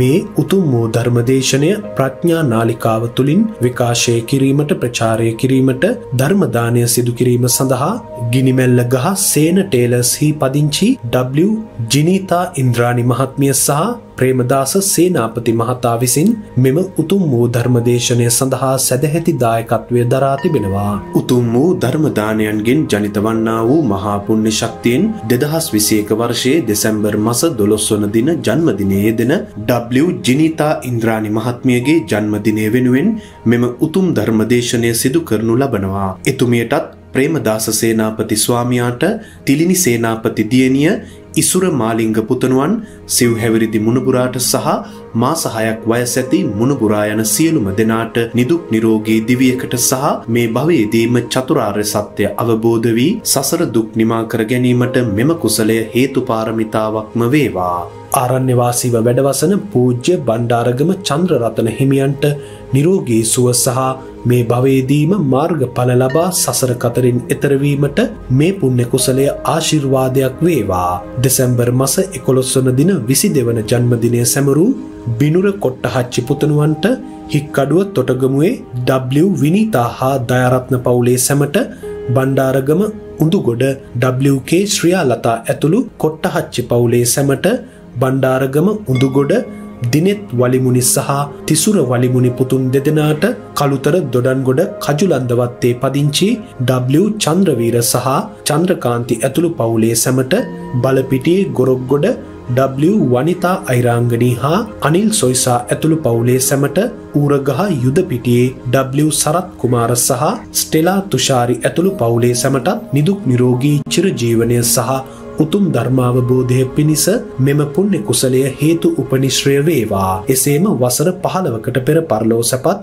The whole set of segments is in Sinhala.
මේ උතුම් වූ ධර්මදේශනය ප්‍රඥා නාලිකාව තුළින් විකාශය කිරීමට ප්‍රචාරය කිරීමට ධර්මදානය සිදුකිරීම සඳහා ගිනිමැල්ල ගහ සේන ටේලස් හි පදිංචි W ජිනීතා ඉන්ද්‍රාණි මහත්මිය සහ ප්‍රේමදාස සේනාපති මහතා විසින් මෙම උතුම් වූ ධර්මදේශනය සඳහා සැදැහැති දායකත්වය දරා තිබෙනවා. උතුම් වූ ධර්මදානයන්ගෙන් ජනිතවන්නා වූ මහාපුුණ්‍ය ශක්තියෙන් දෙදහස් විසේක වර්ෂයේ දෙසැම්බර් මස දොළොස්වන දින ජන්මදිනයේ දෙන W ජිනිතා ඉන්ද්‍රාණි මහත්මියගේ ජන්මදිනය වෙනුවෙන් මෙම උතුම් ධර්මදේශනය සිදු කරනු ලබනවා. එතුමියටත් ප්‍රේමදාස සේනාපති ස්වාමයාට තිලිනි සේනාපති දියණිය ඉසුර මාලිංග පුතනුවන් සිව් හැවිරිදි මුණපුරාට සහ මා සහයක් වයස ඇති මුණපුරා යන සියලුම දෙනාට නිදුක් නිරෝගී දිවියකට සහ මේ භවයේදීම චතුරාර්ය සත්‍ය අවබෝධ වී සසර දුක් නිමා කර ගැනීමට මෙම කුසලය හේතුපාරමිතාවක්ම වේවා. ආරණ්‍ය වාසීව වැඩවසන පූජ්‍ය බණ්ඩාරගම චන්ද්‍රරතන හිමියන්ට නිරෝගී සුව සහ මේ භවේදීම මාර්ගඵල ලබා සසර කතරින් එතරවීමට මේ පුුණ්‍ය කුසලය ආශිර්වාදයක් වේවා. දෙසැම්බර් මස එකොළොස්වන දින විසි දෙවන ජන්මදිනය සැමරු බිනුර කොට්ටහච්චි පුතනුවන්ට හික්කඩුව තොටගමුවේ W විනිතා හා දයරත්න පවුලේ සැමට බණ්ඩාරගම උඳුගොඩ WK ශ්‍රියාලතා ඇතුළු කොට්ටහච්චි පවුලේ සැමට බණ්ඩාරගම උඳුගොඩ දිනෙත් වලිමුනි සහ තිසුර වලිමුනි පුතුන් දෙදෙනාට කළුතර දොඩන්ගොඩ කජුලන්දවත්තේ පදිංචි W චන්ද්‍රවීර සහ චන්ද්‍රකාන්ති ඇතුළු පවුලේ සැමට බලපිටියේ ගොරොක්ගොඩ W වනිතා අයිරාංගනී හා අනිල් සොයිසා ඇතුළු පවුලේ සැමට ඌරගහ යුදපිටියේ W සරත් කුමාර සහ ස්ටෙලා තුෂාරි ඇතුළු පවුලේ සැමටත් නිදුක් නිරෝගී චිරජීවනය සහ උතුම් ධර්මාවබෝධය පිණිස මෙම පුුණ්‍ය කුසලය හේතු උපනිශ්‍රය වේවා. එසේම වසර පහළවකට පෙර පරලෝ සැපත්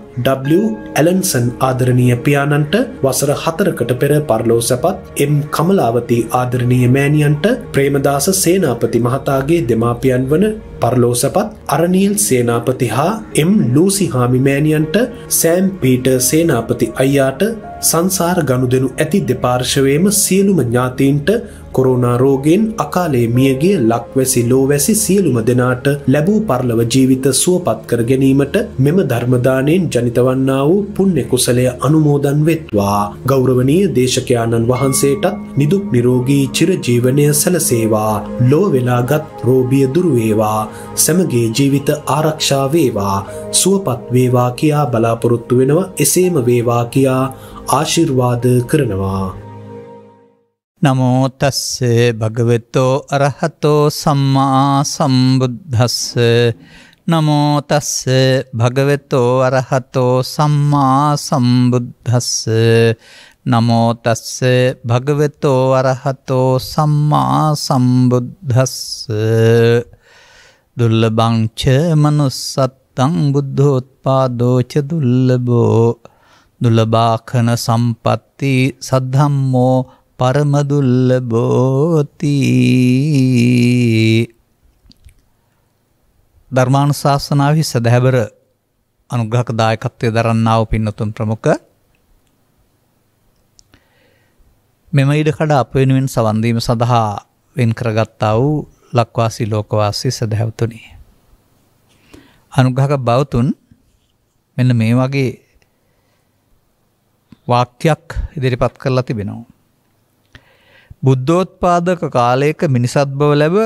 W ඇලන්සන් ආදරණීය පියාණන්ට වසර හතරකට පෙර පරලෝ සැපත් එම් කමලාවති ආදරණීය මෑණියන්ට ප්‍රේමදාස සේනාපති මහතාගේ දෙමාපියන් වන පරලෝසපත් අරනියල් සේනාපති හා එම් ලූසි හාමිමෑණියන්ට සෑම් පීට සේනාපති අයියාට සංසාර ගනුදෙනු ඇති දෙපාර්ශවේම සියලුම ඥාතීන්ට කොරෝනාරෝගෙන් අකාලේ මියගේ ලක්වැසි ලෝවැසි සියලුම දෙනාට ලැබූ පරලව ජීවිත සුවපත් කර ගැනීමට මෙම ධර්මදානයෙන් ජනිතවන්නා වූ පුුණ්‍ය කුසලය අනුමෝදන් වෙත්වා. ගෞරවනීය දේශකයාණන් වහන්සේටත් නිදුක් නිරෝගී චිරජීවනය සැලසේවා ලෝවෙලාගත් රෝබිය දුරුවේවා සැමගේ ජීවිත ආරක්ෂාවේවා සුවපත් වේවා කියා බලාපොරොත්තු වෙනවා එසේම වේවා කියා ආශිර්වාද කරනවා. නමෝතස්ස භගවෙතෝ අරහතෝ සම්මා සම්බුද්ධස්ස නමෝතස්ස භගවෙතෝ අරහතෝ සම්මා සම්බුද්ධස්ස නමෝතස්ස භගවෙතෝ අරහතෝ සම්මා සම්බුද්ධස්ස දුල්ලබංච මනුස්සත්තං බුද්ධෝත්පාදෝච දුල්ලබෝ දුලබාකන සම්පත්ති සද්ධම්මෝ පරමදුල්ලබෝති ධර්මානුශාසනාවෙහි සදහැබර අනුග්‍රහක දායකත්වය දරන්නාව පින්නතුන් ප්‍රමුඛ මෙම ඉඩ කඩ අප වෙනුවෙන් සවන් දීම සඳහා වෙන් කරගත්තා වූ ලක්වාසී ලෝකවාසී සදහැවතුනි අනුග්‍රහක බවතුන් මෙන්න මේ වගේ වාක්‍යයක් ඉදිරිපත් කරලා තිබෙනවා. බුද්ධෝත්පාදක කාලයක මිනිසත් බව ලැබ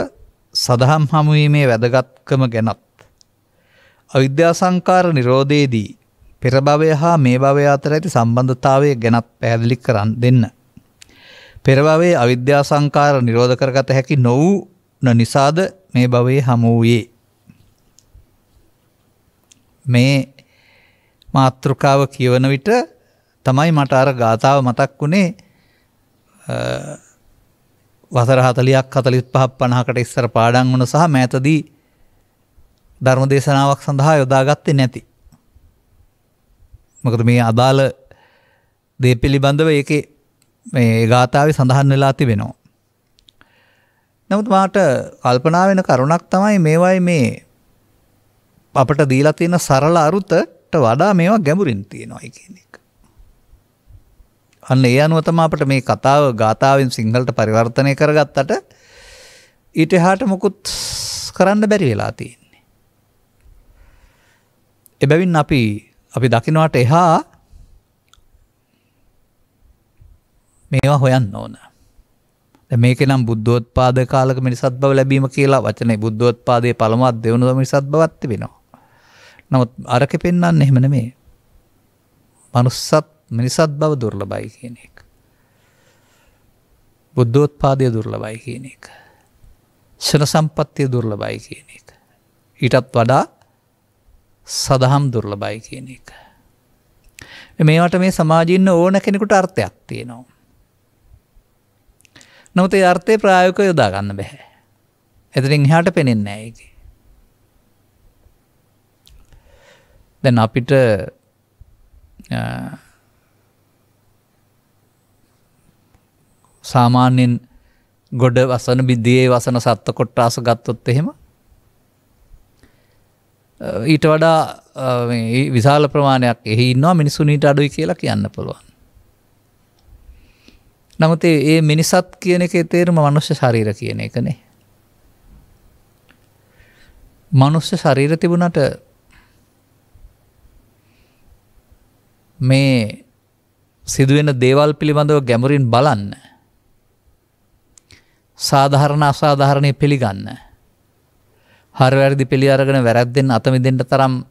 සදහම් හමුවීමේ වැදගත්කම ගැනත්. අවිද්‍යා සංකාර නිරෝධයේදී පෙරභවය හා මේ භවය අතර ඇති සම්බන්ධතාවය ගැනත් පැහැදිලි කරන් දෙන්න. පෙරභවයේ අවිද්‍යා සංකාර නිරෝධ කරගත හැකි නොවූ න නිසාද මේ භවයේ හමු වූයේ. මේ මාතෘකාව කියවන විට තමයි මට අර ගාථාව මතක් වුණේ වසර හතලියක් හතලිත් පහ පනහකට ඉස්සර පාඩන් වුණ සහ මෑතදී ධර්ම දේශනාවක් සඳහා යොදාගත්තේ නැති. මොකද මේ අදාළ දේ පිළිබඳව ඒක මේ ගාථාව සඳහන් වෙලා තිබෙනවා. නමුත් මාට කල්පනා වෙන කරුණක් තමයි මේවයි මේ අපට දීලා තියෙන සරල අරුතට වඩා මේවා ගැඹුරින් තියෙනවා කියන්නේ. අන්න ඒ අනුව තමයි අපිට මේ කතාව ගාතාවෙන් සිංහලට පරිවර්තනය කරගත්තට ඊට එහාට මොකුත් කරන්න බැරි වෙලා තියෙන්නේ. එබැවින් අපි අපි දකිනවට එහා මේවා හොයන්න ඕන. මේක නම් බුද්ධෝත්පාද කාලක මිනිසත් බව ලැබීම කියලා වචනේ බුද්ධෝත්පාදයේ පළමුවත් දෙවනුව මිනිසත් බවත් තිබෙනවා. නමුත් අරක පෙන්වන්නේ එහෙම නෙමෙයි. manussත් මිනිසත් බව දුර්ලබයි කියන එක. බුද්ධෝත් පාදය දුර්ලබයි කියන එක. ශන සම්පත්තිය දුර්ලබයි කියන එක. ඊටත් වඩා සදහම් දුර්ලබයි කියන එක. මේවට මේ සමාජින්න ඕන කෙනෙකුට අර්ථයක් තියෙනවා. නොත අර්ථය ප්‍රායක යොදාගන්න බැහැ. එතරින් හාට පෙනෙන්න ඇයක. දැන් අපිට සාමාන්‍යයෙන් ගොඩ වසන බිද්දියේ වසන සත්ත කොට්ටාස ගත්තොත් එහෙම ඊට වඩා විශාල ප්‍රමාණයක් එහි ඉන්නවා මිනිසුනීට අඩුයි කියලා කියන්න පුළුවන්. නමුත් ඒ මිනිසත් කියන එක තේරම මනුෂ්‍ය ශරීර කියන එකනේ. මනුෂ්‍ය ශරීර තිබුණට මේ සිදුවෙන දේවල් පිළිබඳව ගැමරින් බලන්න සාධාරණ අසාධාරණය පිළිගන්න. හරවැරදි පිළි අරගෙන වැරැද්දෙන් අතමිදෙන්ට තරම්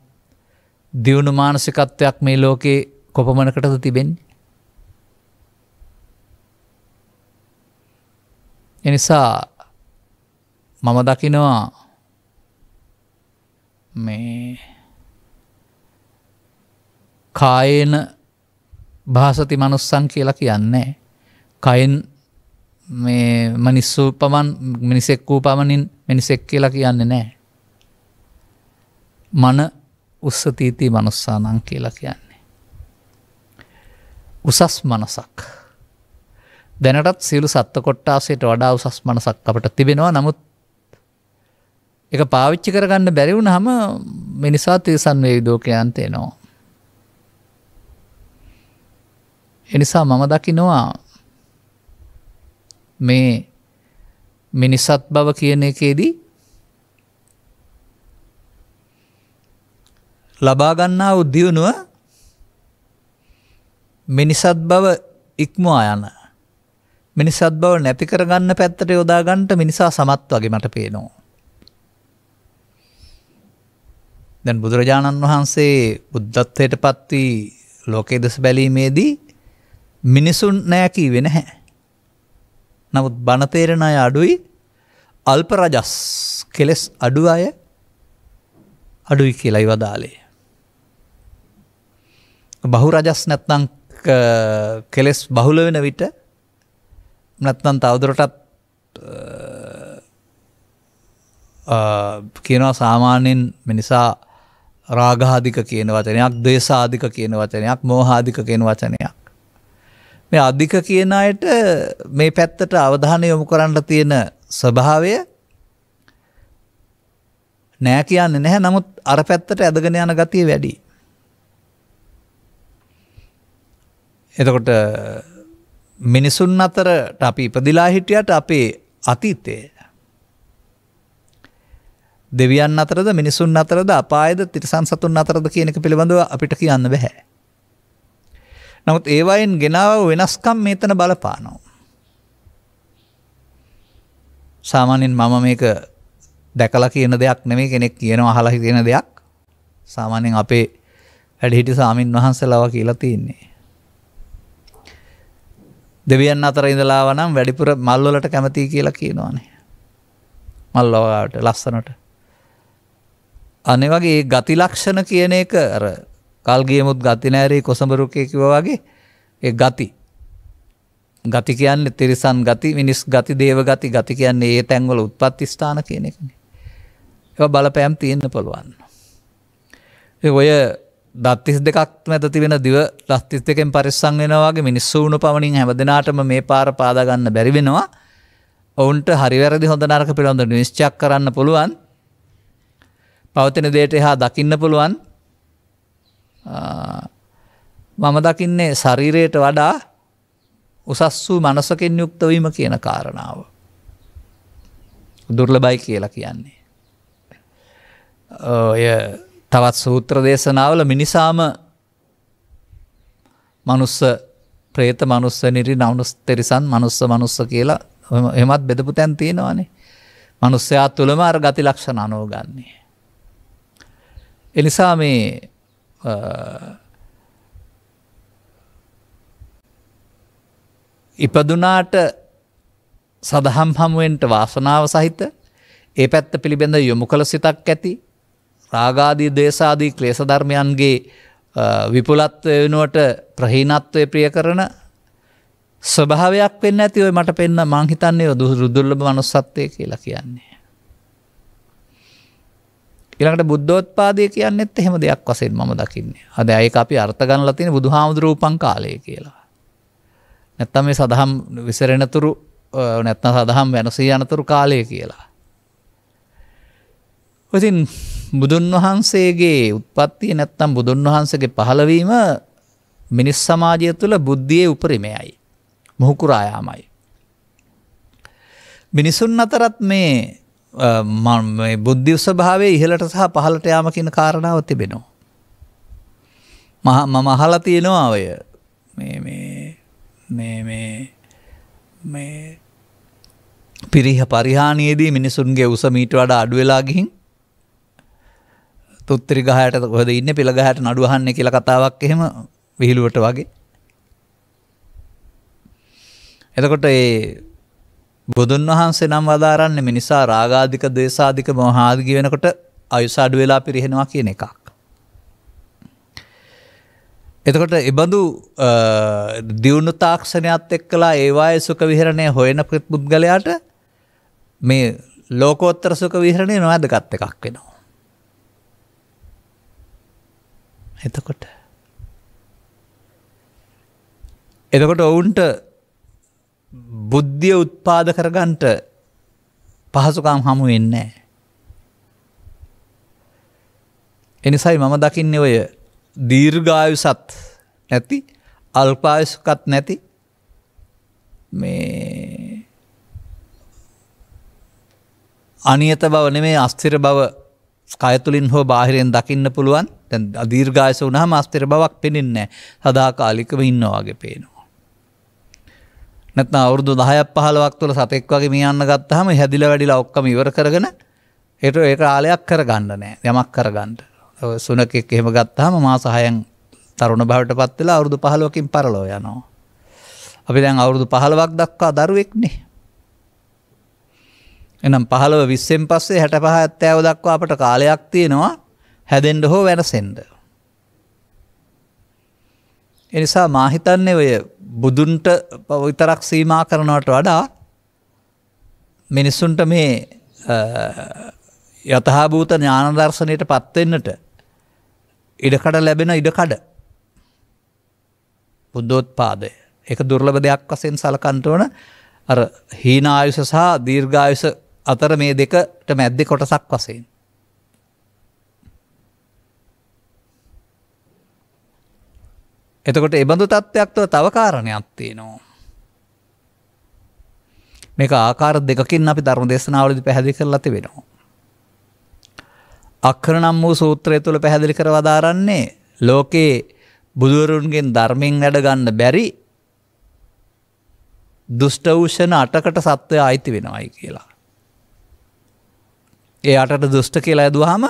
දියුණු මානසිකත්වයක් මේ ලෝකයේ කොපමණකටද තිබෙන්නේ. එනිසා මම දකිනවා මේ කායන භාසති මනුස්සන් කියලා කියන්නේ කයින් මේ මනිස්සු පමන් මිනිසෙක් වූ පමණින් මිනිසෙක් කියලා කියන්නේ නෑ. මන උස්සතීති මනුස්සානං කියලා කියන්නේ. උසස් මනසක්. දැනටත් සියලු සත්ව කොට්ටාසයට වඩා උසස් මනසක් අපට තිබෙනවා නමුත් එක පාවිච්චි කරගන්න බැරිවුණ හම මිනිසා තිසන් වේවිදෝකයන්තේ නවා. එනිසා මම දකිනවා මේ මිනිසත් බව කියන එකේදී ලබාගන්නා උද්දියුණුව මිනිසත් බව ඉක්මවා යන මිනිසත් බව නැති කරගන්න පැත්තට යොදාගන්ට මිනිසා සමත් වගේ මට පේනවා. දැන් බුදුරජාණන් වහන්සේ බුද්ධත්වයට පත්වී ලෝකේ දෙස බැලීමේදී මිනිසුන් නෑකීවෙ නැහැ. නමුත් බනතේරණ අය අඩුයි අල්ප රජස් කෙලෙස් අඩු අය අඩුයි කියලයි වදාලේ. බහු රජස් නැත්නං කෙලෙස් බහුල වෙන විට නැත්නන් තවදුරටත් කියනවා සාමාන්‍යෙන් මිනිසා රාගාධික කියන වචනයක් දේශාධික කියන වචනයක් මෝහාධික කියන වචනය මේ අධික කියන අයට මේ පැත්තට අවධානය යොමු කරන්න තියෙන ස්වභාවය නෑ කියන්නේ නැහැ නමුත් අර පැත්තට ඇදගෙන යන ගතිය වැඩි. එතකොට මිනිසුන් අතරට අපි ඉපදිලා හිටියට අපේ අතීතය දෙවියන් අතරද මිනිසුන් අතරද අපායද තිරිසන් සතුන් අතරද කියන එක පිළිබඳව අපිට කියන්න බැහැ. නමුත් ඒවයින් ගෙනාව වෙනස්කම් මෙතන බලපානවා. සාමාන්‍යයෙන් මම මේක දැකලා කියන දෙයක් නෙමෙයි කෙනෙක් කියනවා අහලා කියන දෙයක්. සාමාන්‍යයෙන් අපේ වැඩිහිටි සාමින් වහන්සේලාව කියලා තින්නේ. දෙවියන් අතර ඉඳලාව නම් වැඩිපුර මල් වලට කැමතියි කියලා කියනවානේ. මල් ලෝකාවට ලස්සනට. අනේ වගේ ගති ලක්ෂණ කියන එක අර කල්ගියමුත් ගති නෑරී කොසඹරුකය කිව වගේ ඒ ගති. ගති කියන්න තිරිසන් ගති මිනිස් ගති දේව ගති ගති කියන්නේ ඒ තැන්වල උත්පත් ස්ථාන කියන එකන. එ බලපෑම් තියෙන්න්න පුළුවන්. ඔය දත්තිස් දෙකක් මැත තිබෙන දිව ලස්තිස් දෙකෙන් පරිස්සං වෙනවාගේ මිනිස්සු වුණු පමණින් හැම දෙනාටම මේ පාර පාදාගන්න බැරිවෙනවා ඔවුන්ට හරිවැරදි හොඳ නරක පිළොඳ නිශ්චක් කරන්න පුළුවන් පවතින දේට එහා දකින්න පුළුවන් මම දකින්නේ ශරීරයට වඩා උසස් වූ මනසකින් යුක්තවීම කියන කාරණාව. දුර්ලබයි කියලා කියන්නේ. ඔය තවත් සූත්‍ර දේශනාවල මිනිසාම මනුස්ස ප්‍රේත මනුස්ස නිරි නවනුස් තෙරිසන් මනුස්ස මනුස්ස කියලා එමත් බෙදපු තැන් තියෙනවානේ මනුස්සයා තුළම අර ගති ලක්ෂණ අනෝගන්නේ. එනිසා මේ ඉපදුනාට සදහම් හමුවෙන්ට වාසනාව සහිත ඒ පැත්ත පිළිබඳ යොමු කළ සිතක් ඇති රාගාදී දේශාදී ක්ලේසධර්මයන්ගේ විපුලත්වය වෙනුවට ප්‍රහීනත්වය ප්‍රිය කරන ස්වභාවයක් වෙන්න ඇති ඔය මට පෙන්න්න මංහිතන්නේ දුහ රුදුල්ලබ මනුස්සත්වය කියලා කියන්නේ. ඊළඟට බුද්ධෝත්පාදය කියන්නෙත් එහෙම දෙයක් වසෙන් මම දකින්නේ අද ඒක අපි අර්ථගනල තියෙන බුදුහාමුදුරූපන් කාලය කියලා. නැත්තම් මේ සදහම් විසරෙනතුරු නැත්න සදහම් වෙනසී අනතුරු කාලය කියලා. ඉතින් බුදුන් වහන්සේගේ උත්පත්තිය නැත්තම් බුදුන් වහන්සගේ පහළවීම මිනිස් සමාජය තුළ බුද්ධියේ උපරිමයයි. මුහුකුරායාමයි. මිනිසුන් අතරත් මේ බුද්ධි උසභාවේ ඉහලට සහ පහලට යාම කියන කාරණාව තිබෙනවා. මම අහලා තියෙනවා ඔය පිරිහ පරිහානයේදී මිනිසුන්ගේ උස මීට වඩ අඩුවෙලා ගිහින් තුත්තරි ගහයට කොද ඉන්න පිළගහට නඩුවහන්න කියල කතාවක් එහෙම විහිළුවට වගේ. එතකොට ඒ බුදුන් වහන්සේ නම් වදාරන්නේ මිනිසා රාගාධික දේශාධික මොහාදිගි වෙනකොට අයුස අඩු වෙලා පිරිහෙනවා කියන එකක්. එතකොට එබඳු දියුණු තාක්ෂණයක්ත් එක්කලා ඒවාය සුක විහරණය හොයන පුද්ගලයාට මේ ලෝකෝත්තර සුක විහරණය නොවැදගත් එකක් වෙනවා. එතකොට එතකොට ඔවුන්ට බුද්ධිය උත්පාද කරගන්ට පහසුකම් හමු වෙන්නේ. එනිසයි මම දකින්න ඔය දීර්ඝායුසත් නැති අල්පායසුකත් නැති මේ අනියත බව නෙමේ අස්තිර බව ස්කයතුලින් හෝ බාහිරයෙන් දකින්න පුළුවන් තැන් අදීර්ඝායස වුණහම අස්තිර බවක් පෙනෙන්නේ සදාකාලිකව ඉන්නවාගේ පේනු. නැත්නම් අවුරුදු 10ක් 15ක් තුල සතෙක් වගේ මේ යන්න ගත්තාම හැදිලා වැඩිලා ඔක්කොම ඉවර කරගෙන ඒට ඒ කාලයක් කරගන්න නෑ යමක් කරගන්න. සුනකෙක් එහෙම ගත්තාම මාස 6න් තරුණ භවට පත් වෙලා අවුරුදු 15කින් පරලෝ යනවා. අපි දැන් අවුරුදු 15ක් දක්වා දරුවෙක්නේ. එනම් 15 20න් පස්සේ 65 70 දක්වා අපට කාලයක් තියෙනවා හැදෙන්න හෝ වෙනසෙන්න. එනිසා මාහිතන්නේ ඔය බුදුන්ට විතරක් සීමා කරනවට වඩා මිනිස්සුන්ට මේ යතහාභූත ඥානදර්ශනයට පත්වෙන්නට ඉඩකඩ ලැබෙන ඉඩකඩ බුද්ධෝත් පාදය එක දුර්ලභ දෙයක් වසයෙන් සලකන්ටවන අර හීනායුස සහ දීර්ඝායුස අතර මේ දෙකට මැද්දෙ කොටසක් වසයෙන් එතකොට එබඳු තත්ත්වයක්ව තව කාරණයක් තියෙනවා. මේක ආකාර දෙකකින් අපි ධර්ම දේශනාවලදි පැහැදිලි කරලා තිබෙනවා. අක්‍රනම් වූ සූත්‍රය තුළ පැහැදිලි කර වදාරන්නේ ලෝකයේ බුදුවරුන්ගෙන් ධර්මයෙන් වැඩ ගන්න බැරි දුෂ්ටවෂණ අටකට සත්වය අයිති වෙනවයි කියලා. ඒ අටට දුෂ්ට කියලා ඇදුවහම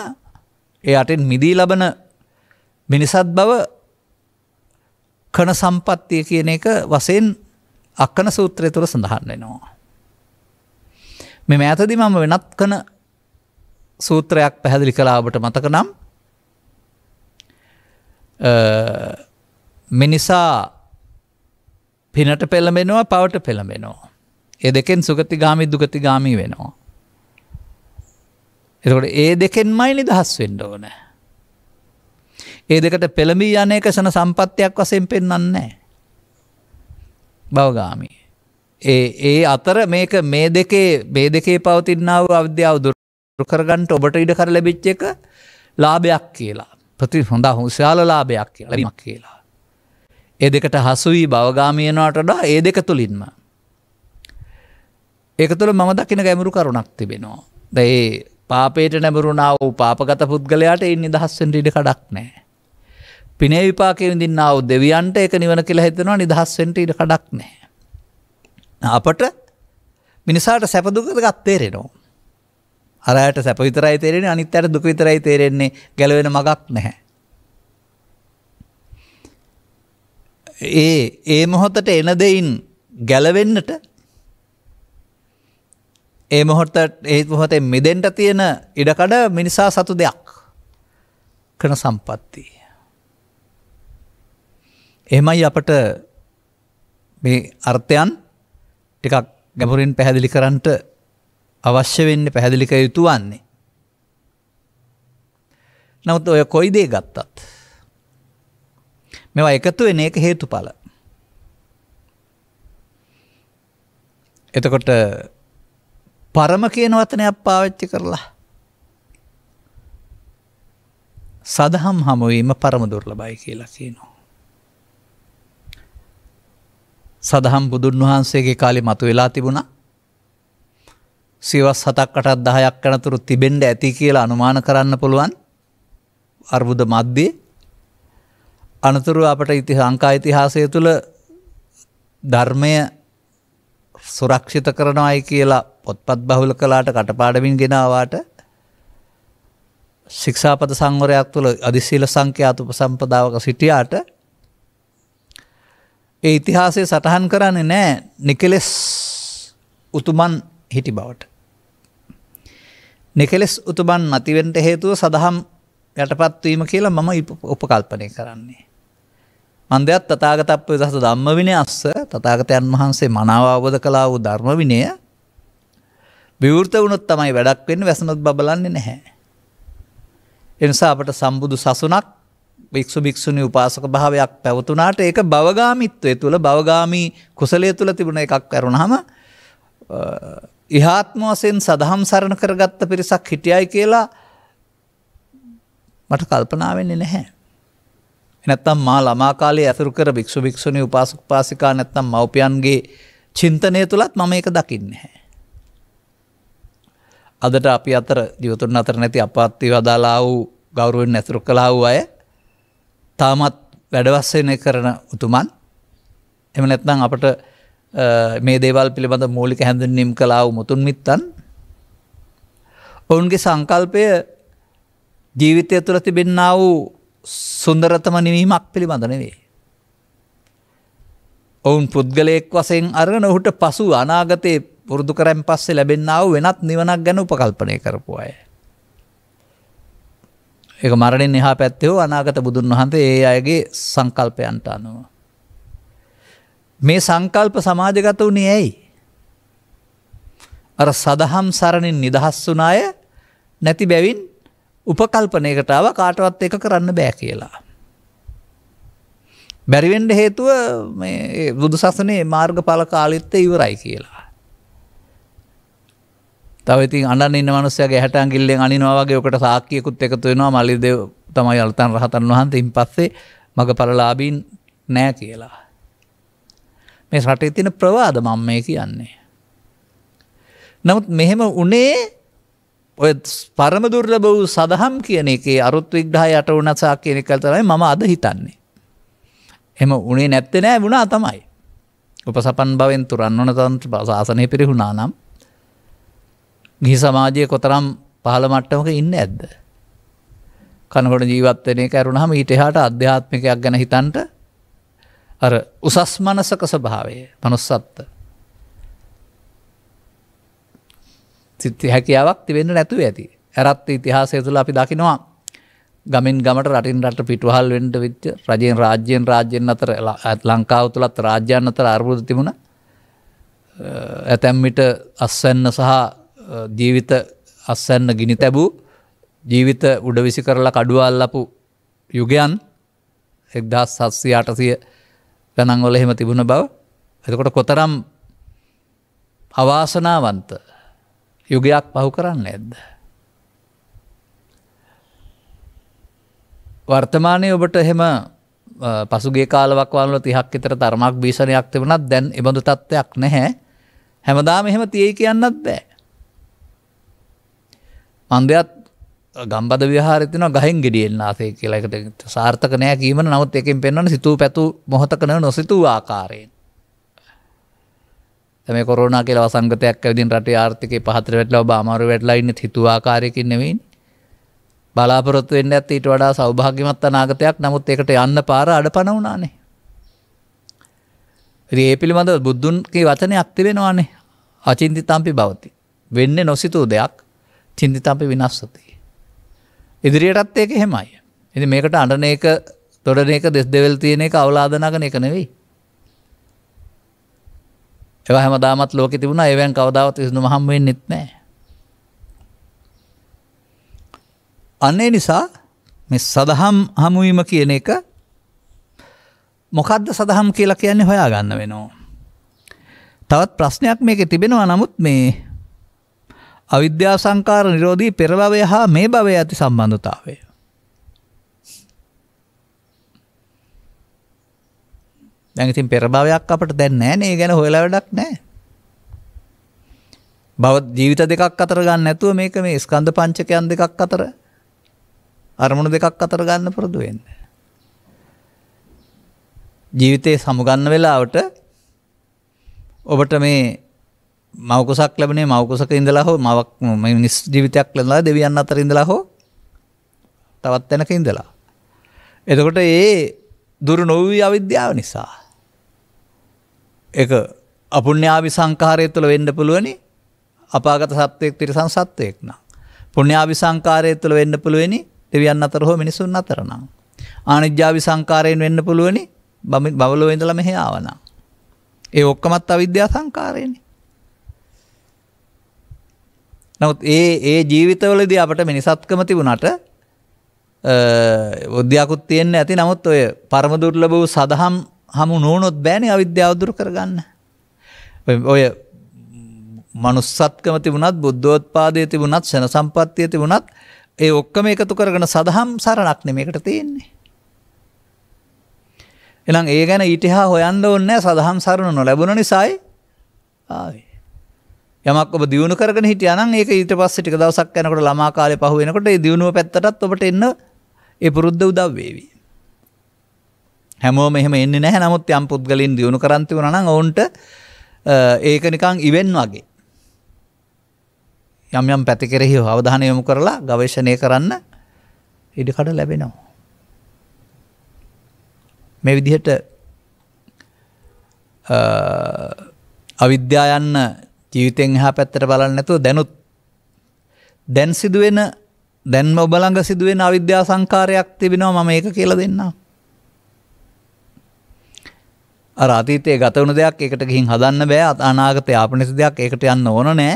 ඒ අටෙන් මිදී ලබන මිනිසත් බව කන සම්පත්තිය කියන එක වසයෙන් අක්කන සූත්‍රය තුළ සඳහන් වෙනවා. මෙම ඇතදි මම වෙනත් කන සූත්‍රයක් පැහැදිලි කලාබට මතක නම් මිනිසා පිනට පෙළඹෙනවා පවට පෙළඹෙනවා. ඒ දෙකෙන් සුගති ගාමි දුගති ගාමී වෙනවා. එතකොට ඒ දෙකෙන්මයි නිදහස් වෙන්ඩ ඕනෑ. ඒ දෙකට පෙළඹී යන එක සන සම්පත්තියක් වසයෙන් පෙන්න්නන්නේ. බවගාමී. ඒ ඒ අතර මේක මේ දෙකේ බේ දෙකේ පවතින්නාව අවිද්‍යාව දුරකරගන්ට ඔබට ඉඩ කර ලැබිච්ච එක ලාභයක් කියලා ප්‍රති හොඳ හුසයාල ලාභයක් කියලමක් කියලා. ඒ දෙකට හසුවී බවගාමියනටඩා ඒ දෙක තුළින්ම. ඒක තුළ මම දකින ගැමරු කරුණක් තිබෙනවා. දඒ පාපේට නැබරුණාව පාපගත පුද්ගලයාට ඉන් නිදහස්සෙන්ට ඉඩ කඩක් නෑ. පිනේ විපාකය විඳින්නාව දෙවියන්ට එක නිවන කියලා හිතෙනවා නිදහස්වෙන්ට ඉට කඩක් නෑ. අපට මිනිසාට සැපදුකද ගත්තේරෙනවා. අරයට සැපවිතරයි තේරෙන අනිත් අයට දුක විතරයි තේරෙන්නේ ගැලවෙන මගක් නැහැ. ඒ ඒ මොහොතට එන දෙයින් ගැලවෙන්නට ඒ මොහොට ඒත් මොහොතේ මෙදෙන්ට තියෙන ඉඩකඩ මිනිසා සතු දෙයක් කන සම්පත්තිය. එහෙමයි අපට මේ අර්ථයන් ටිකක් ගැඹුරින් පැහැදිලි කරන්නට අවශ්‍ය වෙන්න පැහැදිලික යුතු වන්නේ. නමුත් ඔය කොයි දේ ගත්තත්. මෙවා එකතු වෙන එක හේතු පල. එතකොට පරම කියන වතනයක් පාවිච්චි කරලා. සදහම් හමුවීම පරම දුර්ලබයි කියලා කියනවා. සදහම් බුදුන් වහන්සේගේ කාලේ මතු වෙලා තිබුණා. සිවස් හතක් අටක් දහයක් යනතුරු තිබෙන්ඩ ඇති කියලා අනුමාන කරන්න පුළුවන් අර්බුද මධ්‍යේ අනතුරු අපට ඉති ලංකා ඉතිහාසය තුළ ධර්මය සුරක්ෂිත කරනවායි කියලා පොත්පත් බහුල කලාට කටපාඩමින් ගෙනවාට ශික්ෂාපත සංවරයක් තුළ අධිශීල සංඛ්‍යාත උපසම්පදාවක සිටියාට ඒ ඉතිහාසය සටහන් කරන්නේ නෑ නිකෙලෙස් උතුමන් හිටි බවට. නිකෙලෙස් උතුමන් නැතිවෙන්ට හේතුව සදහම් යටපත්වීම කියලා මම උපකල්පනය කරන්නේ. මන්දයත් තතාගතත්ව දස ධම්ම විනය අස්ස තතාගතයන් වහන්සේ මනාව අවබෝධ කලා වූ ධර්ම විනය විවෘත වුණොත් තමයි වැඩක් වෙන්න වැසනොත් බබලන්නේ නැහැ. එනිසා අපට සම්බුදු සසුනක් භික්ෂු භික්ෂුණි උපාසක භාවයක් පැවතුනාට ඒක බවගාමිත්වය තුළ බවගාමී කුසලය තුළ තිබුණ එකක් ඇරුණහම ඉහාත්ම වසයෙන් සදහම් සරණ කරගත්ත පිරිසක් හිටියයි කියලා මට කල්පනාවෙන්නේ නැහැ. එනැත්තම් මා ළමාකාලේ ඇතුරු කර භික්ෂු භික්ෂුණි උපාසක පාසිකා නැත්තම් මවපියන්ගේ චින්තනය තුළත් මම එක දකින්න හැ. අදට අපි අතර ජිවතුන් අතර නැති අපාත්තිව අදාලා වූ ගෞරුවෙන් ඇතුරු කලා වූ අය තාමත් වැඩවස්සනය කරන උතුමන් එම නැත්නම් අපට මේ දේවල් පිළිබඳ මූලික හැඳුන්නම් කලාව මුතුන් මිත්තන් ඔවුන්ගේ සංකල්පය ජීවිතය තුළ තිබෙන්න්න වූ සුන්දරතම නිවීමක් පිළිබඳන වේ. ඔවුන් පුද්ගලයෙක් වසයෙන් අරගෙන ඔහුට පසු අනාගතයේ පුරුදු කරැම් පස්සේ ලැබෙන්න්නාව වෙනත් නිවනක් ගැන උපකල්පනය කරපු අය. එක මරණින් එහා පැත්තෙහෝ අනාගත බුදුන් වහන්සේ ඒ අයගේ සංකල්පයන්ට අනුව. මේ සංකල්ප සමාජගත වුණේ ඇයි. අර සදහම් සරණින් නිදහස් වුන අය නැති බැවින් උපකල්පනයකටාව කාටවත් එක කරන්න බෑ කියලා. බැරිවෙන්ඩ හේතුව බුදු සසනේ මාර්ගඵල කාලිත්ත ඉවරයි කියලා. තව ඉතින් අන්න ඉන්න මනුස්සයගේ හැට අඟිල්ලෙන් අනිනවා වගේ ඔකට සාක්කියකුත් එකතු වෙනවා මල්ලිදේව තමයි අල්තන් රහතන් වහන්සේන් පස්සේ මගඵලලාභීන් නෑ කියලා. මේ රටේ තියෙන ප්‍රවාද මම මේ කියන්නේ. නමුත් මෙහෙම උනේ ඔය පරම දුර්ලභ වූ සදහම් කියන එකේ අරුත් විග්‍රහය යට වුණ සාක්කිය එකල් තමයි මම අද හිතන්නේ. එහෙම උනේ නැත්තේ නෑ වුණා තමයි. උපසපන් භවෙන් තුරන් වන තන්ත්‍ර සාසනය පිරිහුණා නම් ගිහි සමාජය කොතරම් පහළ මට්ටමක ඉන්න ඇද්ද. කනකොට ජීවත්වනය කැරුණහම ඊට එහාට අධ්‍යාත්මිකයක් ගැන හිතන්ට අර උසස් මනසක ස්වභාවය මනුස්සත්ත. සිත්ති හැකියාවක් තිවෙන්න නැතුව ඇති. ඇරත් ඉතිහාසය තුළ අපි දකිනවා ගමින් ගමට රටින් රට පිටවහල් වෙන්ට විච්ච රජයෙන් රාජ්‍යයෙන් රාජ්‍යෙන් අතර ඇත් ලංකාව තුළත් රාජ්‍යන් අතර අර්බුද තිබුණ ඇතැම්මිට අස්වැන්න සහ ජීවිත අස්සන්න ගිනි තැබූ ජීවිත උඩවිසි කරලා කඩුවල්ලපු යුගයන් එක්දස් සස්සිය අටසිය ගනංවල එහෙම තිබුණ බව එතකොට කොතරම් අවාසනාවන්ත යුගයක් පහු කරන්න ඇද්ද. වර්තමානය ඔබට එහෙම පසුගේ කාලවක් වල තිහක් එතර තර්මක් භීෂණයක් තිබුණත් දැන් එබඳු තත්ත්වයක් නැහැ හැමදාම එහෙම තියෙයි කියන්නත් බෑ. මන්දයත් ගම්බද විහාරතින ගහින් ගෙඩියෙන්න්නාසේ කියලා එකට සාර්ථක නෑ කීම නවත් එකින් පෙන්වන සිතුූ පැතු මොහොතකන නොසිතුූ ආකාරයෙන්. තම කොරන කියල වසංගතයක් ඇවිදින් රට ආර්ථික පහතර වෙටලා බාමරු වෙටලා ඉන්න හිතුවාකාරයකින් නෙවීන් බලාපොරොත්තු වෙන්න ඇත් ඊට වඩා සෞභාගිමත් අනාගතයක් නමුත් එකට යන්න පාර අඩ පනවුනානේ. ඒ පිළිබඳ බුද්ධන්ගේ වචනය අක්තිවෙනවානේ අචින්ති තම්පි බවති. වෙන්න නොසිතූ දෙයක් චින්තිත අපි විනස්සති. ඉදිරියටත් ඒක හෙමයි. එති මේකට අඩන එක තොඩන එක දෙස් දෙවල් තියෙන එක අවලාදනගන එක නෙවෙයි. එව හැමදාමත් ලෝක තිබුණ ඒවැන් කවදාවත් විසඳු හම්ුවෙන් නෙත්නෑ. අන්නේ නිසා සදහම් හමුවීම කියන එක මොකක්ද සදහම් කියලා කියන්නේ හොයා ගන්න වෙනවා. තවත් ප්‍රශ්නයක් මේක තිබෙනවා නමුත් මේ අවිද්‍යා සංකාර නිරෝධී පෙරභවය හා මේ භවය ඇති සම්බන්ධතාවය. දැඟතින් පෙරභාවයක් අපට දැන් නෑ ඒ ගැන හොයලා වැඩක් නෑ. බව ජීවිත දෙකක් අතර ගන්න නැතුව මේක මේ ස්කන්ධ පංචකයන් දෙකක් අතර අරමුණු දෙකක් අතර ගන්න පුරුදු වෙන්න. ජීවිතේ සමුගන්න වෙලාවට ඔබට මේ මවකුසක් ලැබනේ මවකුසක ඉඳලා හෝ මවක් මිනිස් ජීවිතයක් ලැබලා දෙවියන් අතර ඉඳලා හෝ තවත් තැනක ඉඳලා. එතකොට ඒ දුරු නොවී අවිද්‍යාව නිසා. එක අපුුණ්‍යාවි සංකාරය තුළ වෙන්ඩ පුළුවනි අපාගත සත්වයෙක් තිරිසං සත්වයෙක් නම්. පුුණ්‍යාවි සංකාරය තුළ වෙන්න පුළුවනි දෙවියන් අතර හෝ මිනිසුන් අතරනම්. ආනිජ්‍යාවි සංකාරයෙන් වෙන්න පුළුවනි බවලෝ ඉඳල මෙහෙ ආවනම්. ඒ ඔක්කමත් අවිද්‍යා සංකාරයනි නමුත් ඒ ඒ ජීවිතවලදී අපට මිනිසත්කම තිබුණට උද්‍යයක්කුත් තියෙන්න්න ඇති නමුත් ඔය පරමදුර්ලබ වූ සදහම් හමු නෝනොත් බෑනි අවිද්‍යාවදුරු කරගන්න. ඔය මනුස්සත්කම තිබුණත් බුද්ධෝත්පාදය තිබුණත් සැන සම්පත්තිය තිබුණත් ඒ ඔක්කම එකතු කරගෙන සදහම් සරණක් නෙමකට තියෙන්නේ. එළං ඒ ගැන ඊටහා හොයන්න ඔන්න සදහම් සරණ නොලැබුණ නිසායි ආවේ. යමක් ඔබ දියුණු කරගෙන හිටියානම් ඒක ඊට පස්සේ ටික දවසක් යනකොට ළමා කාලේ පහ වෙනකොට ඒ දියුණුව පැත්තටත් ඔබට එන්න ඒ පුරුද්ද උදව් වේවි. හැමෝම එහෙම එන්නේ නැහැ. නමුත් යම් පුද්ගලින් දියුණු කරන් තිබුණා නම් ඔවුන්ට ඒක නිකන් ඉවෙන් වගේ. යම් යම් පැති කෙරෙහි අවධානය යොමු කරලා ගවේෂණය කරන්න ඉඩකඩ ලැබෙනවා. මේ විදිහට අවිද්‍යා යන්න ජීවිතෙන් එහා පැත්තට බලන්න නැතුව දැනුත් දැන් සිදුවෙන දැන් ඔබ ළඟ සිදුවෙන අවිද්‍යා සංකාරයක් තිබෙනවා මම ඒක කියලා දෙන්නම්. අර අතීතයේ ගත වුණු දෙයක් ඒකට ගිහින් හදන්න බෑ අනාගතයේ ආපනිස දෙයක් ඒකට යන්න ඕන නෑ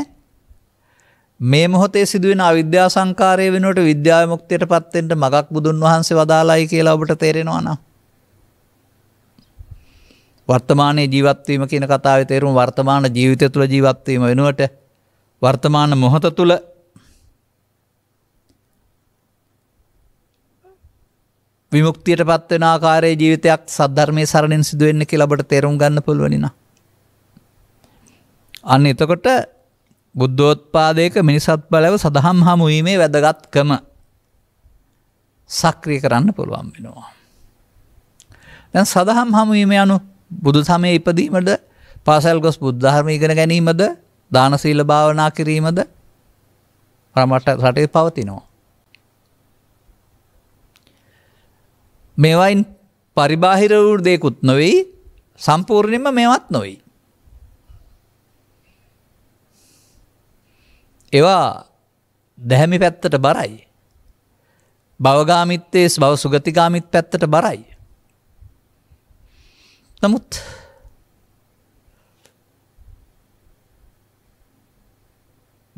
මේ මොහොතේ සිදුවෙන අවිද්‍යා සංකාරය වෙනුවට විද්‍යා විමුක්තියටපත් වෙන්න මගක් බුදුන් වහන්සේ වදාළයි කියලා ඔබට තේරෙනවා නම් වර්තමානයේ ජීවත්වීම කියන කතාවේ තේරුම වර්තමාන ජීවිතය තුළ ජීවත්වීම වෙනුවට වර්තමාන මොහොත තුළ විමුක්තියට පත්වෙන ආකාරයේ ජීවිතයක් සද්ධර්මයේ සරණින් සිදුවෙන්න කියලා ඔබට තේරුම් ගන්න පුළුවනි නා. අන්න එතකොට බුද්ධෝත්පාදයක මිනිසත් බලව සදහම් හමුවීමේ වැදගත්කම සක්‍රිය කරන්න පුළුවන් වෙනවා. දැන් සදහම් හමුවීම යනු බුදු සමය ඉපදීමට පාසල් ගොස් බුද්ධහර්ම ඉගෙන ගැනීමද දානශීල භාවනා කිරීමද පරමට රටේ පවතිනවා. මේවයින් පරිබාහිර වූ දෙයකුත් නොවෙයි සම්පූර්ණයෙන්ම මේවත් නොවෙයි. ඒවා දැහැමි පැත්තට බරයි. භවගාමිත්තේ භව සුගතිකාමිත් පැත්තට බරයි. නමුත්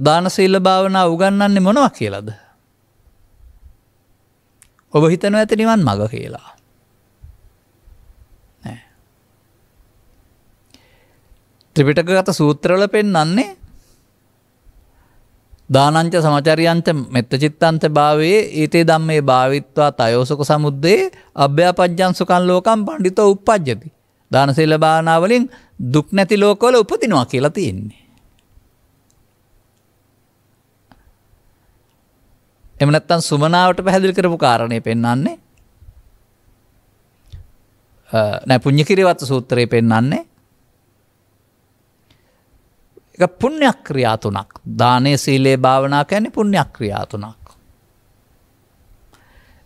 දානශීල භාවනා උගන්නන්නේ මොනවා කියලද. ඔබ හිතන ඇත නිවන් මඟ කියලා. ත්‍රිපිටක ගත සූත්‍රල පෙන්නන්නේ දානංච සමචරියන්ත මෙත්ත චිත්තන්ත භාවයේ ඒතේ දම්මේ භාවිත්වා තයෝසක සමුද්දේ අභ්‍යාපජ්‍යන්සුකන් ලෝකම් පණ්ඩිතෝ උපද්ජති දානශීල භාවනාවලින් දුක් නැති ලෝකවල උපදිනවා කියලා තියෙන්නේ. එම නැත්තම් සුමනාවට පැහැදිලි කරපු කාරණය පෙන්වන්නේ නෑ පුඤ්ඤකිරිවත් සූත්‍රයේ පෙන්වන්නේ එක පුණ්‍යක්‍රියා තුනක්. දානේ සීලේ භාවනා කියන්නේ පුණ්‍යක්‍රියා තුනක්.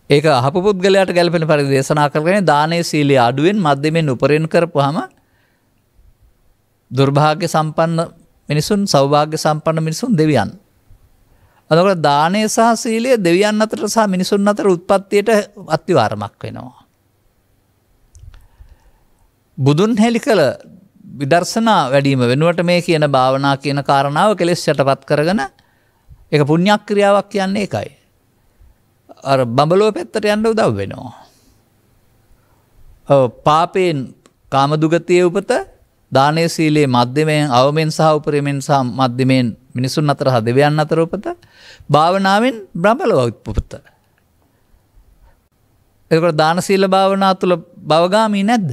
ඒක අහපු පුද්ගලයාට ගැලපෙන පරි දේශනා කරගෙන දානය සීලිය අඩුවෙන් මධ්‍යමෙන් උපරෙන් කරපුහම දුර්භාග්‍ය සම්පන්න මිනිසුන් සෞභාග්‍ය සම්පන්න මිනිසුන් දෙවියන්. අදකට දානය සහ සීලිය දෙවියන් අතර සහ මිනිසුන් අතර උත්පත්තියට අත්තිවාරමක් වෙනවා. බුදුන් හෙළි කළ විදර්ශනා වැඩීම වෙනුවට මේ කියන භාවනා කියන කාරණාව කෙලෙස් යටපත් කරගෙන එක පුුණ්ඥක් ක්‍රියාවක් කියන්නේ එකයි. අර බඹලෝ පැත්තට යන්න උදව් වෙනවා. පාපයෙන් කාමදුගතිය උපත දානය සීලයේ මධ්‍යමයෙන් අවමෙන් සහ උපරිමෙන් සහ මධ්‍යමයෙන් මිනිසුන් අතර හදවයන් අතර උපත භාවනාවෙන් බ්‍රබලව උපත. එකට දානශීල භාවනා තුළ බවගාමී නැද්ද.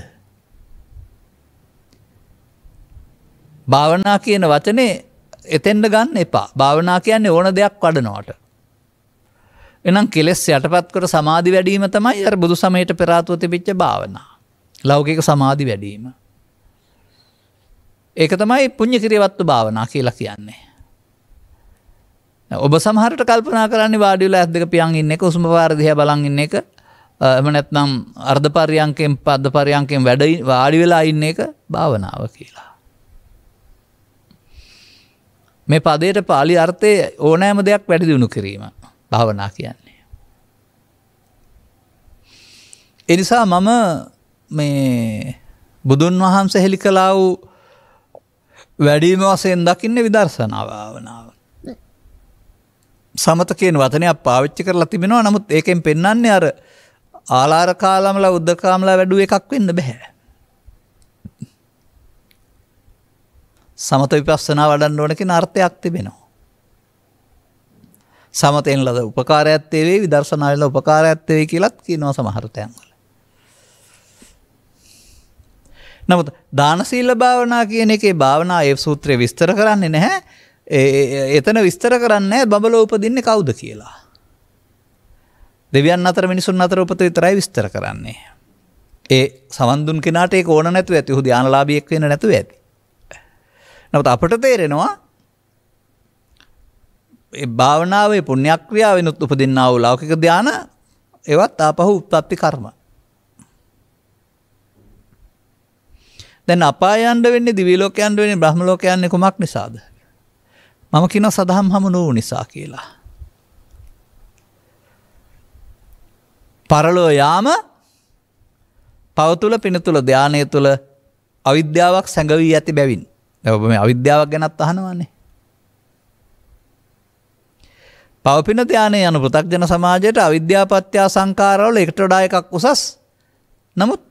භාවනා කියන වචනේ එතෙන්ට ගන්න එපා භාවනා කියන්නේ ඕන දෙයක් වඩනවට එනම් කෙලෙස් යටපත්කොට සමාධි වැඩීම තමයි අර බුදු සමයට පෙරාතුව තිබිච්ච භාවනා. ලෞකික සමාධි වැඩීම. ඒක තමයි පුං්ඥ කිරවත්තු භාවනා කියලා කියන්නේ. ඔබ සහට කල්පන කරන්න වාඩියල ඇදක පියන් ඉන්න එක උසම පාරදිහ බලන් ඉන්න එක එම නැත්නම් අර්ධ පරියන්කෙන් පද්ධ පරියන්කෙන් වැඩ වාඩි වෙලා ඉන්න එක භාවනාව කියලා. මේ පදයට පාලි අර්ථය ඕනෑම දෙයක් වැඩිදිුණු කිරීම. භාවනා කියන්නේ. එනිසා මම මේ බුදුන් වහන්ස හෙළි කලා වූ වැඩීම වසයෙන් දකින්න විදර්ශනාවනාව. සමතකයෙන් වතනයක් පාවිච්චි කරලා තිබෙනවා නමුත් ඒකෙන් පෙන්නන්නේ අර ආලාරකාලාමල උද්දකාමලා වැඩුව එකක් වෙන්න බැහැ. සමත විපස්සනා වඩන්න ඕනක නර්ථයක් තිබෙනවා. සමතෙන් ලද උපකාරඇත්තේවේ විදර්ශනාවල උපකාරඇත්තවේ කියලත් කියනවා සමහරතයන්වල. නමුත් දානසීල්ල භාවනා කියන එකේ භාවනා ඒ සූත්‍රය විස්තර කරන්නේ නැහැ එතන විස්තර කරන්න බබල උපදින්නේ කවුද කියලා. දෙවියන් අතර මිනිසුන් අතර උපත විතරයි විස්තර කරන්නේ. ඒ සවන්දුන් කෙනාට ඕන නැතු ඇති හු දානලාභියෙක් වෙන නැතුව ඇති. නවත් අපට තේරෙනවා භාවනාවේ පුුණ්‍යක්‍රියාව වෙනුත් උපදින්නාව ලෞකික ධ්‍යාන එවත් ආපහු උත්පත්ති කර්ම. දැන් අපායන්ඩ වෙන්නේ දිවිලෝකයන්ට වෙන බ්‍රහ්මලෝකයන්නේ කුමක් නිසාද. මම කින සදහම් හම නූ නිසා කියලා. පරලෝ යාම පවතුල පිනතුළ ධ්‍යානය තුළ අවිද්‍යාවක් සැඟවී ඇති බැවින් ඇ මේ අවිද්‍යාවක් ගැනත් අහනවන්නේ පවපින ධ්‍යානය යන පෘථක්ජන සමාජයට අවිද්‍යාපත්‍යා සංකාරවල එකට වඩා එකක් උසස් නමුත්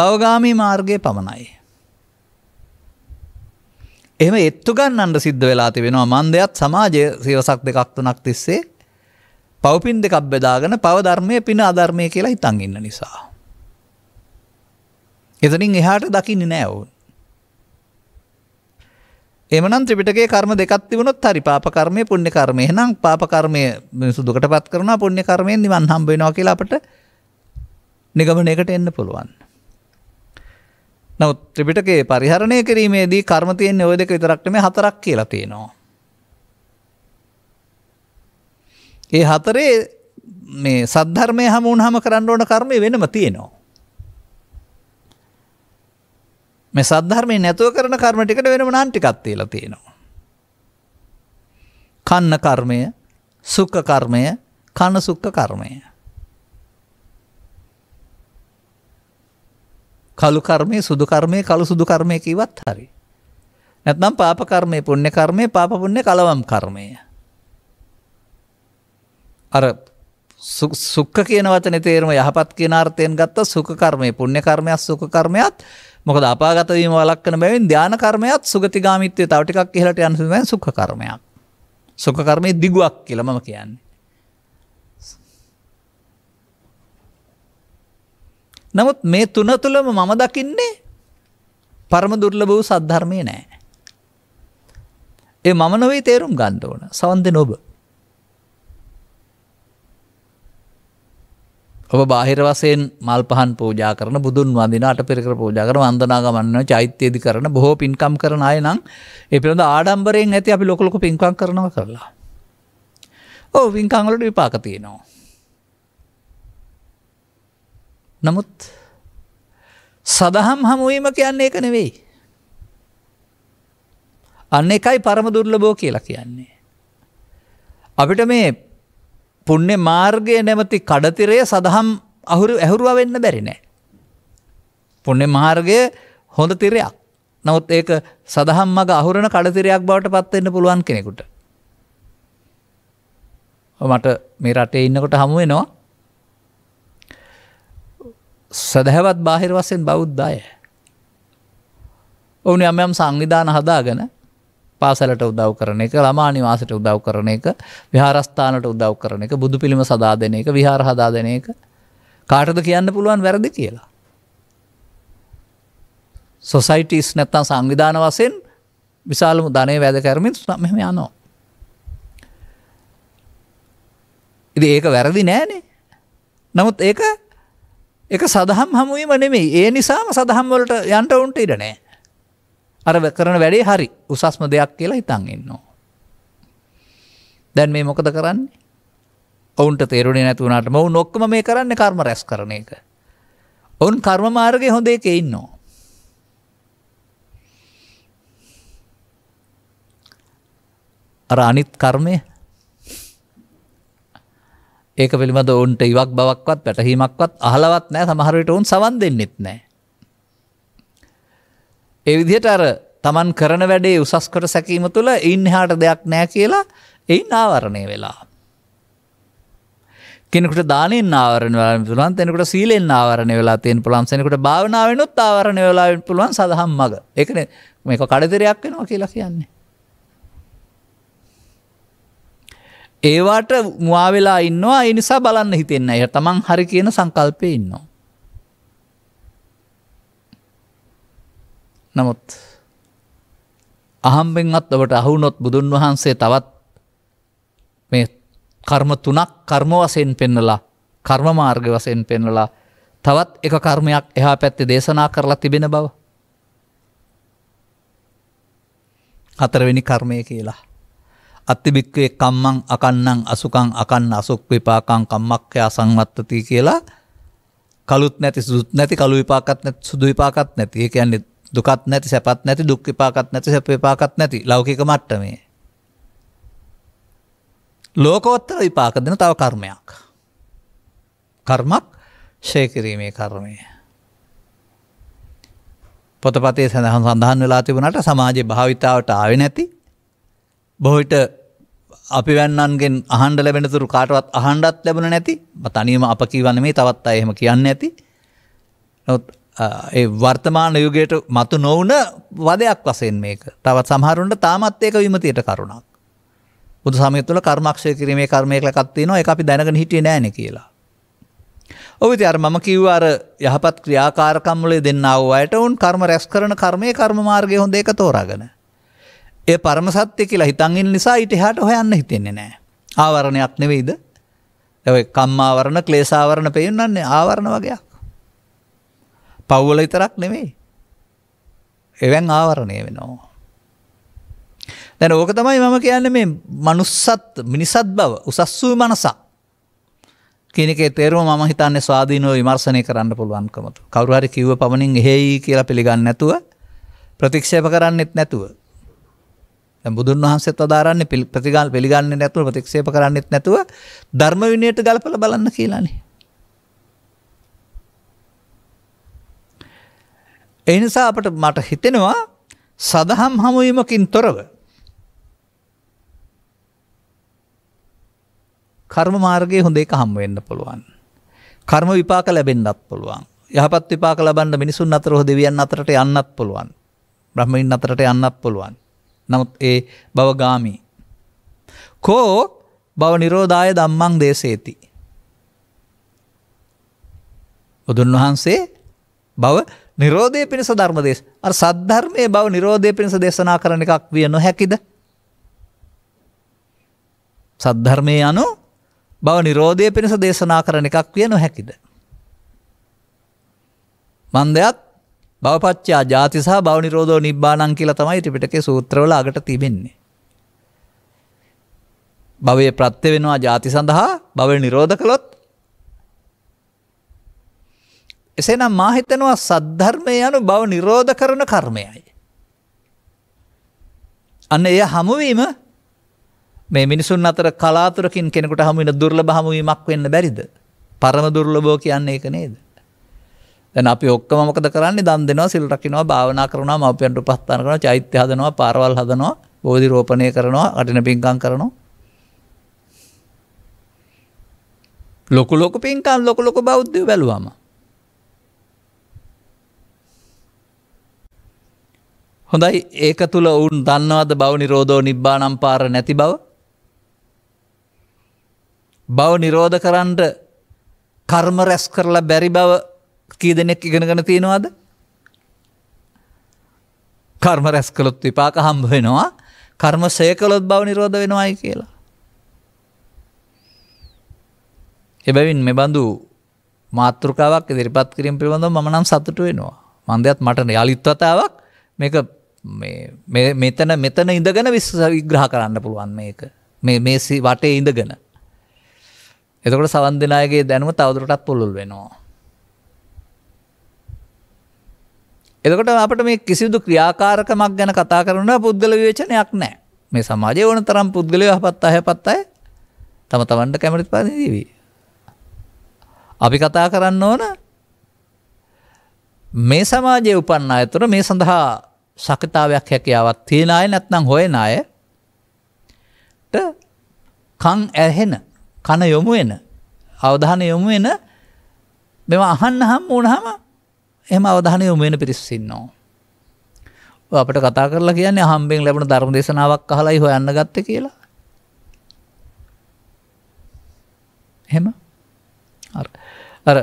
බවගාමී මාර්ගය පමණයි. එහම එත්තු ගන්නට සිද්ධ වෙලා තිබෙනවා මන්දයත් සමාජය සිවසක් දෙකක් තුනක් තිස්සේ පවපින් දෙකක් බෙදාගෙන පවධර්මය පින අධර්මය කියලා හිතන් ඉන්න නිසා. එතනින් එහාට දකින්න නෑවුන්. එමනම් ත්‍රිපිටකේ කර්ම දෙකක් තිබුණොත් හරි පාප කර්මය පුණ්‍ය කර්මය. එහෙනම් පාප කර්මය මිනිසු දුකටපත් කරනවා පුණ්‍ය කර්මයෙන් නිවන් හම්බ වෙනවා කියලා අපිට නිගමනයකට එන්න පුළුවන්. නමුත් ත්‍රිපිටකේ පරිහරණය කිරීමේදී කර්ම තියෙන්නේ ওই දෙක විතරක් නෙමෙයි හතරක් කියලා තියෙනවා. ඒ හතරේ මේ සද්ධර්මය හමුවුනහම කරන්න ඕන කර්මය වෙනම තියෙනවා. මේ සද්ධර්මය නැතුව කරන කර්ම ටිකට වෙනම නම් ටිකක් තියලා තියෙනවා. කන්න කර්මය, සුඛ කර්මය, කන සුඛ කර්මය. කළු කර්මය, සුදු කර්මය, කළු සුදු කර්මය කිව්වත් හරි. නැත්නම් පාප කර්මය, පුණ්‍ය කර්මය, පාප පුණ්‍ය කලවම් කර්මය. අර සුක්ඛ කියන වචනේ තේරුම යහපත් කියන අර්ථයෙන් ගත්තා සුඛ කර්මය, පුණ්‍ය කර්මයක්, සුඛ කර්මයක් මොකද අපාගත වීම වළක්වන බැවින් ධාන කර්මයක් සුගතිගාමීත්වයේ තව ටිකක් ඉහළට යන සුදුසුම සුඛ කර්මයක්. සුඛ කර්මයේ දිගුවක් කියලා මම කියන්නේ. නමුත් මේ තුන තුලම මම දකින්නේ පරම දුර්ලභ වූ සද්ධර්මයේ නෑ. ඒ මම නොවේ තේරුම් ගන්න ඕන. සවන් දෙන ඔබ. ඔබ බාහිර වසයෙන් මල් පහන් පෝජා කරන බුදුන් වන්දිනාට පිරිකර පෝජාකර වන්දනාගමන්න චෛත්‍යයේදි කරන බොහෝ පින්කම් කරන අය නම් ඒ පිළඳ ආඩම්බරයෙන් ඇති අපි ලොකලොක පින්කම් කරනවා කරලා. ඕ විංකංවලට විපාක තියෙනවා. නමුත් සදහම් හමුවීම කියන්නේ එක නෙවෙයි. අන්න එකයි පරම දුර්ලබෝ කියලා කියන්නේ. අපිට මේ පුණ්‍ය මාර්ගය නැමති කඩතිරය සදහම් අහුරු ඇහුරුවා වෙන්න බැරි නෑ. පුණ්‍ය මාර්ගය හොඳ තිරයක්. නමුත් ඒක සදහම් මග අහුරණ කඩතිරයක් බවට පත්වෙන්න පුළුවන් කෙනෙකුට. මට මේ රටේ ඉන්නකොට හමුවෙනවා සැදැහැවත් බාහිර වසයෙන් බෞද්ධය. ඔවුන යම් යම් සංවිධාන හදාගෙන පාසලට උදව් කරන එක ළමා නිවාසට උදව් කරන එක විහාරස්ථානට උදව් කරන එක බුදු පිළිම සදා දෙන එක විහාර හදා දෙන එක කාටද කියන්න පුළුවන් වැරදි කියලා. සොසයිටස් නැත්තන් සංවිධාන වසයෙන් විශාලම ධනය වැද කරමින් මෙම යනෝ. ඉදි ඒක වැරදි නෑනේ නමුත් ඒ එක සදහම් හමුවීම නෙමෙයි ඒ නිසාම සදහම් වලට යන්ට උන්ට ඉඩනෑ අර කරන වැඩේ හරි උසස්ම දෙයක් කියලා හිතන් එන්නවා. දැන් මේ මොකද කරන්නේ ඔවුන්ට තේරුණේ නැතුවනට මවු නොක්කම මේ කරන්න කර්ම රැස් කරන එක. ඔවුන් කර්ම මාර්ගය හොඳ එක ඉන්නවා. අර අනිත් කර්මය ඒක පිළිබඳ ඔවුන්ට ඉවක් බවක්වත් පැටහීමක්වත් අහලවත් නෑ සමහරවිට ඔවුන් සවන් දෙන්නෙත් නෑ. ඒ විදිහට අර තමන් කරන වැඩේ උසස්කොට සැකීම තුළ ඉන් හාට දෙයක් නෑ කියලා එයින් ආවරණය වෙලා. කෙනෙකුට දානෙන් ආවරණ වෙලා පුළුවන් කෙනෙකුට සීලෙන් ආවරණය වෙලා තියෙන පුළුවන් කෙනෙකුට භාවනාවෙනුත් ආවරණය වෙලා පුළුවන් සදහම් මග. ඒකනේ මේක කඩතරයක් වෙනවා කියලා කියන්නේ. ඒවාට මුවා වෙලා ඉන්නවා ඒ නිසා බලන්න හිතෙන්නේ නැහැ. තමන් හරි කියන සංකල්පේ ඉන්නවා. නමුත් අහම්බෙන්වත් ඔබට අහුනොත් බුදුන් වහන්සේ තවත් මේ කර්ම තුනක් කර්ම වසයෙන් පෙන්නලා කර්ම මාර්ග වසයෙන් පෙන්නලා තවත් එක කර්මයක් එහා පැත්තේ දේශනා කරලා තිබෙන බව. හතරවෙනි කර්මය කියලා. අත්තිභික්වේ කම්මං අකන්නං අසුකං අකන්න අසුක් විපාකං කම්මක්්‍යයා සංවත්තති කියලා කළුත් නැති සුත් නැති කළු විපාකත් නැ සුදු විපාකත් නැති කියන්නේ දුකත් නැති සැපත් නැති දුක් විපාකත් නැති සැප විපාකත් නැති ලෞකික මට්ටමේ. ලෝකෝත්තර විපාක දෙන තව කර්මයක්. කර්මක් ශයකිරීමේ කර්මය. පොතපතේ සඳහන් සඳහන් වෙලා තිබුණට සමාජ භාවිතාවට ආවෙ නැති බොහොට අපි වැන්නන්ගෙන් අහන්ඩ ලැබෙනතුරු කාටවත් අහන්ඩත් ලැබෙන නැති තනීම අප කියවන මේ තවත් අයහෙම කියන්න ඇති නොත් ඒ වර්තමාන යුගයට මතු නොවන වදයක් වසයෙන් මේක තවත් සහරුන්ට තාමත් ඒක විමතියට කරුණක් බුදු සමයතුල කර්මක්ෂය කිරීමේ කර්මයක කත්තින එක අපි දැනගෙන හිටිය නෑන කියලා. ඔවිති අර මම කිව්වාර යහපත් ක්‍රියාකාරකම්මලේ දෙන්න අවවායට උන් කර්ම රැස් කරන කර්මය කර්ම මාර්ගය හොඳ එක තෝරාගෙන. ඒ පරමසත්්‍ය කියලා හිතන්ගින් නිසා ඉටහාට හොයන්න හිතෙන්නේ නෑ ආවරණයක් නෙවෙයිද ඇ කම්මාවරණ ක්ලේසාවරණ පෙන්න්නන්නේ ආවරණ වගේයක්. පව්වල විතරක් නෙමෙයි. එවැන් ආවරණය වෙනවා. දැන් ඕක තමයි මම කියන්නේ මේ manussත් මිනිසත් බව උසස් වූ මනසක් කියන එකේ තේරුම මම හිතන්නේ ස්වාධීනව විමර්ශනය කරන්න පුළුවන්කම තු. කවුරු හරි කිව්ව පමණින් එහෙයි කියලා පිළිගන්නේ නැතුව ප්‍රතික්ෂේප කරන්නෙත් නැතුව. දැන් බුදුන් වහන්සේත් වදාරන්නේ ප්‍රතිගාල් පිළිගන්නේ නැතුව ප්‍රතික්ෂේප කරන්නෙත් නැතුව ධර්ම විනයට ගලපලා බලන්න කියලානේ. ඒ නිසා අපට මට හිතෙනවා සදහම් හමුවීමකින් තොරව කර්ම මාර්ගයේ හොඳ එක හම් වෙන්න පුළුවන්. කර්ම විපාක ලැබෙන්නත් පුළුවන්. යහපත් විපාක ලබන්න මිනිසුන් අතර හෝ දෙවියන් අතරට යන්නත් පුළුවන්. බ්‍රහ්මයින් අතරට යන්නත් පුළුවන්. නමුත් ඒ බවගාමි. කෝ බව නිරෝධාය ධම්මං දේශේති. බුදුන් වහන්සේ බව නිරෝධය පිණිස ධර්මදේශ අ සද්ධර්මය බව නිරෝධය පිණිස දේශනා කරන එකක් විය නොහැකිද. සද්ධර්මය යනු බව නිරෝධය පිණිස දේශනා කරන එකක් විය නොහැකිද. මන්දයත් බවපච්චා ජාති සහ බව නිරෝධෝ නිබ්බානං කියල තමයි ත්‍රිපිටකේ සූත්‍රවල අගට තිබෙන්නේ. භවය ප්‍රත්‍ය වෙනවා ජාති සඳහා භව නිරෝධ කළොත් එසේනම් මා හිතනවා සද්ධර්මය යනු බව නිරෝධ කරන කර්මයයි. අන්න එය හමුවීම මේ මිනිසුන් අතර කලාතුරකින් කෙනෙකුට හමුවෙන දුර්ලභ හමුවීමක් වෙන්න බැරිද? පරම දුර්ලභෝ කියන්නේ ඒක නේද? දැන් අපි ඔක්කොම මොකද කරන්නේ? දන් දෙනවා, සිල් රකින්නවා, භාවනා කරනවා, මව්පියන්ට උපස්ථාන කරනවා, චෛත්‍ය හදනවා, පාරවල් හදනවා, බෝධි රෝපණය කරනවා, අටින පිංකම් කරනවා. ලොකු ලොකු පින්කම් ලොකු ලොකු බෞද්ධයෝ බැලුවම හොඳයි ඒක තුළ ඔවුන් දන්නවද බව නිරෝධෝ නිබ්බානම් පාර නැති බව බව නිරෝධ කරන්ට කර්ම රැස් කරලා බැරි බව කී දෙනෙක් ඉගෙනගෙන තියෙනවාද කර්ම රැස් කළොත් විපාක හම්බ වෙනවා කර්ම සයකලොත් බව නිරෝධ වෙනවායි කියලා එබැවින් මෙබඳු මාතෘකාවක් ඉදිරිපත් කිරීම පිළිබඳව මනම් සතුට වෙනවා මන්දයත් මට යාලිත්වතාවක් මේක මෙතන මෙතන ඉඳගෙන විශ් විග්‍රහ කරන්න පුළුවන් මේක මේ මේසි වටේ ඉඳගෙන එතකොට සවන් දෙනායගේ දැනුම තවදුරටත් පුළුල් වෙනවා එතකොට අපට මේ කිසිදු ක්‍රියාකාරකමක් ගැන කතා කරන පුද්ගල විවේචනයක් නෑ මේ සමාජය ඕන තරම් පුද්ගලය හපත් අහ පත් අය තම තමන්ට කැමරිත් පාදීවී. අපි කතා කරන්න ඕන මේ සමාජය උපන්න අයතුර මේ සඳහා සකතාවයක් හැකියාවත් තියෙන අය නැත්නම් හොයන අයට කං ඇහෙන කන යොමු වෙන අවධාන යොමු වෙන මෙම අහන්න හම් වුණහම එම අවධාන යොමු වෙන පිරිස්සින්නෝ. අපට කතා කරලා කියන්නේ හම්බෙන් ලැබුණ ධර්ම දේශනාවක් අහලයි හොයන්න ගත්තේ කියලා. එහෙම අර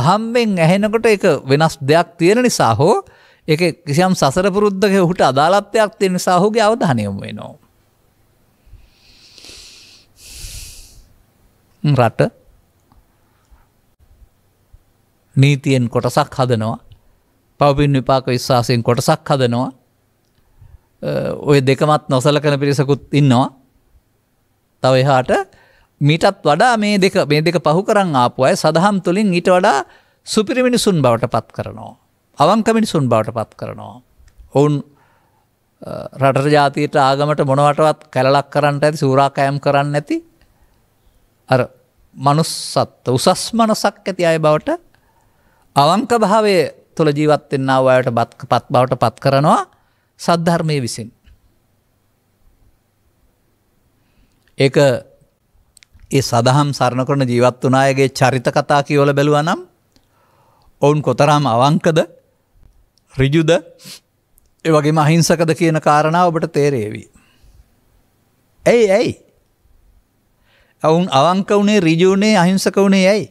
අහම්බෙන් ඇහෙනකොට එක වෙනස් දෙයක් තියෙන නිසා හෝ එක කිසියම් සසර පුරුද්ධක හුට අදාළත්වයක් තියෙන නිසා ඔහුගේ අවධානයම වෙනවා. රට නීතියෙන් කොටසක් හදනවා පවපින් විපාක විශ්වාසයෙන් කොටසක් හදනවා ඔය දෙකමත් නොසලකන පිරිසකුත් ඉන්නවා තව එහාට මීටත් වඩා මේ දෙක මේ දෙක පහු කරන්න ආපු අය සදහම් තුළින් ඊට වඩා සුපිරිමිනිසුන් බවට පත් කරනවා අවංකමිනිසුන් බවට පත් කරනවා. ඔවුන් රට ජාතියට ආගමට මොනවටවත් කැලක් කරන්නට ඇති සූරාකෑම් කරන්න ඇති අර මනුස්සත්ත උසස් මනසක් ඇති අය බවට අවංක භාවය තුළ ජීවත්වෙන්නාව අයට බත් පත් බවට පත් කරනවා සද්ධර්මය විසින්. ඒක ඒ සදහම් සරණ කරන ජීවත් වනායගේ චරිත කතා කියවල බැලුව නම් ඔවුන් කොතරම් අවංකද රිජුද ඒ වගේ මහිංසකද කියන කාරණාව ඔබට තේරේවි. ඇයි ඇයි. ඔවුන් අවංක වුණේ රිජුණේ අහිංසක වුණේ ඇයි.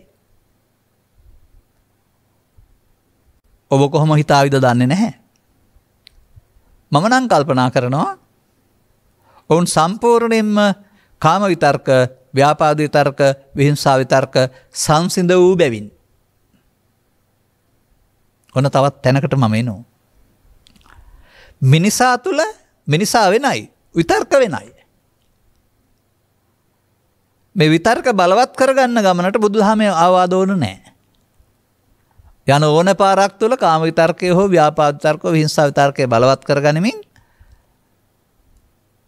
ඔබ කොහොම හිතාවිද දන්නේ නැහැ. මම නං කල්පනා කරනවා ඔවුන් සම්පූර්ණයෙන්ම කාම විතර්ක ව්‍යාපාද විතර්ක විහිංසා විතර්ක සංසිඳ වූ බැවින්. ඔන්න තවත් තැනකට මම එනවා. මිනිසා තුළ මිනිසා වෙනයි විතර්ක වෙනයි. මේ විතර්ක බලවත් කරගන්න ගමනට බුදුහමේ ආවාදෝන නෑ. යන ඕන පාරක් තුළ කාම විතර්කය හෝ ව්‍යාපාතර්කෝ හිංසා විතර්කය බලවත් කරගනිමින්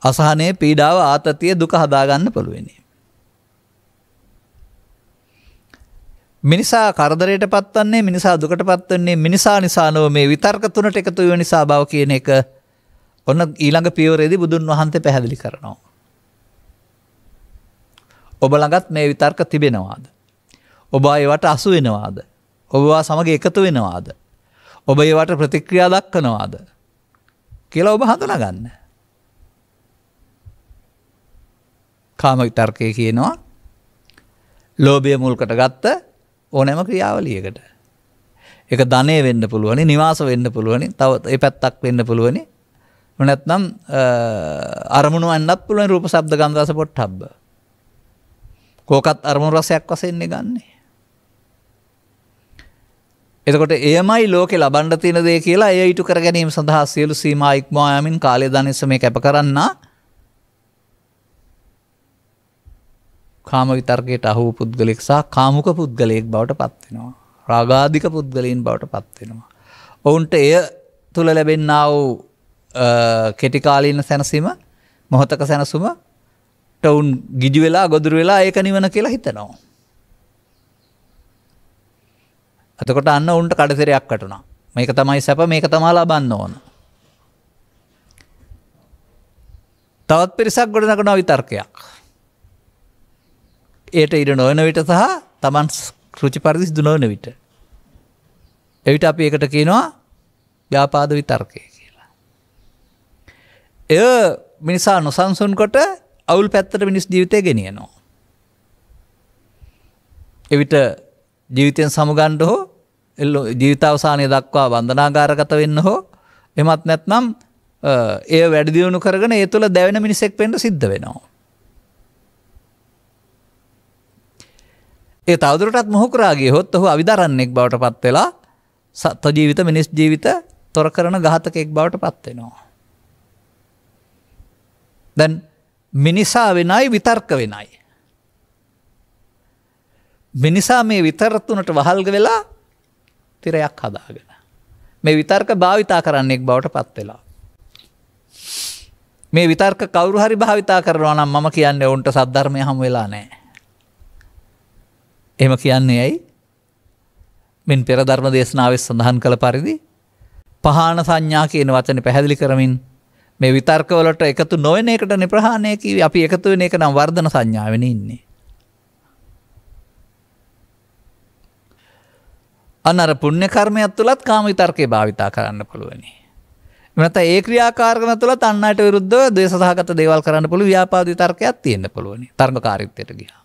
අසහනය පීඩාව ආතතිය දුක හදාගන්න පුළුවනි. මිනිසා කරදරයට පත්වන්නේ මිනිසා දුකට පත්වන්නේ මිනිසා නිසා නොව මේ විතර්ක තුනට එකතු වෙන නිසා බව කියන එක ඔන්න ඊළඟ පියවරේදී බුදුන් වහන්සේ පැහැදිලි කරනවා. ඔබ ළඟත් මේ විතර්ක තිබෙනවාද? ඔබ ඒවට අසු වෙනවාද? ඔබවා සමග එකතු වෙනවාද? ඔබ ඒවට ප්‍රතික්‍රියා දක්වනවාද? කියලා ඔබ හඳුනාගන්න. කාම විතර්කය කියනවා ලෝභය මුල්කට ගත්ත ඕනෑම ක්‍රියාවලියකට. එක ධනය වෙන්න පුළුවනි නිවාස වෙන්න පුළුවනි තව ඒ පැත්තක් වෙන්න පුළුවනි නැත්නම් අරමුණු වන්නත් පුළුවන් රූප සබ්ද ගන්දස පොට් හබ්බ. කෝකත් අරමුණ රසයක් වසෙන්නේ ගන්නේ. එතකොට ඒමයි ලෝකෙ ලබන්ඩ තින දේ කියලා ඒ ඉටු කර ගැනීම සඳහා සියලු සීම ඉක්මවා යමින් කාලය ධනස්සම කැප කරන්නා කාම විතර්කයට අහූ පුද්ගලෙක් සහ කාමුක පුද්ගලයෙක් බවට පත්වෙනවා. රාගාධික පුද්ගලයින් බවට පත්වෙනවා. ඔවුන්ට එය තුළ ලැබෙන්නාව කෙටිකාලීන සැනසීම මොහොතක සැනසුම ටවුන් ගිජි වෙලා ගොදුර වෙලා ඒක නිවන කියලා හිතනවා. ඇතකොට අන්න උන්ට කඩසරයක් කටුණා මේක තමයි සැප මේක තමාලා බන්න ඕන. තවත් පිරිසක් ගොඩනගනවා විතර්කයක්. එයට ඉඩ නොයන විට සහ තමන් කෘචි පරිදි සිදු නොවන විට. එවිට අපි එකට කියනවා ව්‍යාපාද විතර්කය කියලා. එය මිනිසා නොසන්සුන් කොට අවුල් පැත්තට මිනිස් ජීවිතය ගෙනියනවා. එවිට ජීවිතයෙන් සමුගණ්ඩ හෝ එල්ල ජීවිතාවසානය දක්වා බන්ධනාගාරගත වෙන්න හෝ එමත් නැත්නම් ඒ වැඩදිියුණු කරගෙන ඒ තුළ දැවෙන මිනිසෙක් පෙන්ට සිද්ධ වෙනවා. ඒ තවදුරටත් මොහොකරාගේ හොත් ඔහු අවිධරන්නෙක් බවට පත්වෙලා සත්ව ජීවිත මිනිස් ජීවිත තොර කරන ගහතකෙක් බවට පත්වෙනවා. දැන් මිනිසා වෙනයි විතර්ක වෙනයි. මිනිසා මේ විතරත්තුනට වහල්ග වෙලා තිරයක් හදාගෙන. මේ විතර්ක භාවිතා කරන්නෙක් බවට පත්වෙලා. මේ විතර්ක කවරු හරි භාවිතා කරනවා නම් මම කියන්න ඔවුන්ට සද්ධර්මය හම් වෙලා නෑ. එහෙම කියන්නේ ඇයි? මින් පෙර ධර්ම දේශනාවේ සඳහන් කළ පරිදි පහාන සංඥා කියන වචනේ පැහැදිලි කරමින් මේ විතර්කවලට එකතු නොවන එකට නිප්‍රහාණය කිවි අපි එකතු වෙන එක නම් වර්ධන සංඥාවෙන ඉන්නේ. අන්න අර පුණ්‍ය කර්මයක් තුලත් කාම විතර්කේ භාවිතා කරන්න පුළුවනි. එමෙන්නත ඒ ක්‍රියාකාරකම තුලත් අන්නයට විරුද්ධව ද්වේෂ සහගත දේවල් කරන්න පුළුවන් ව්‍යාපාද විතර්කයක් තියෙන්න පුළුවනි. තර්කකාරීත්වයට ගියා.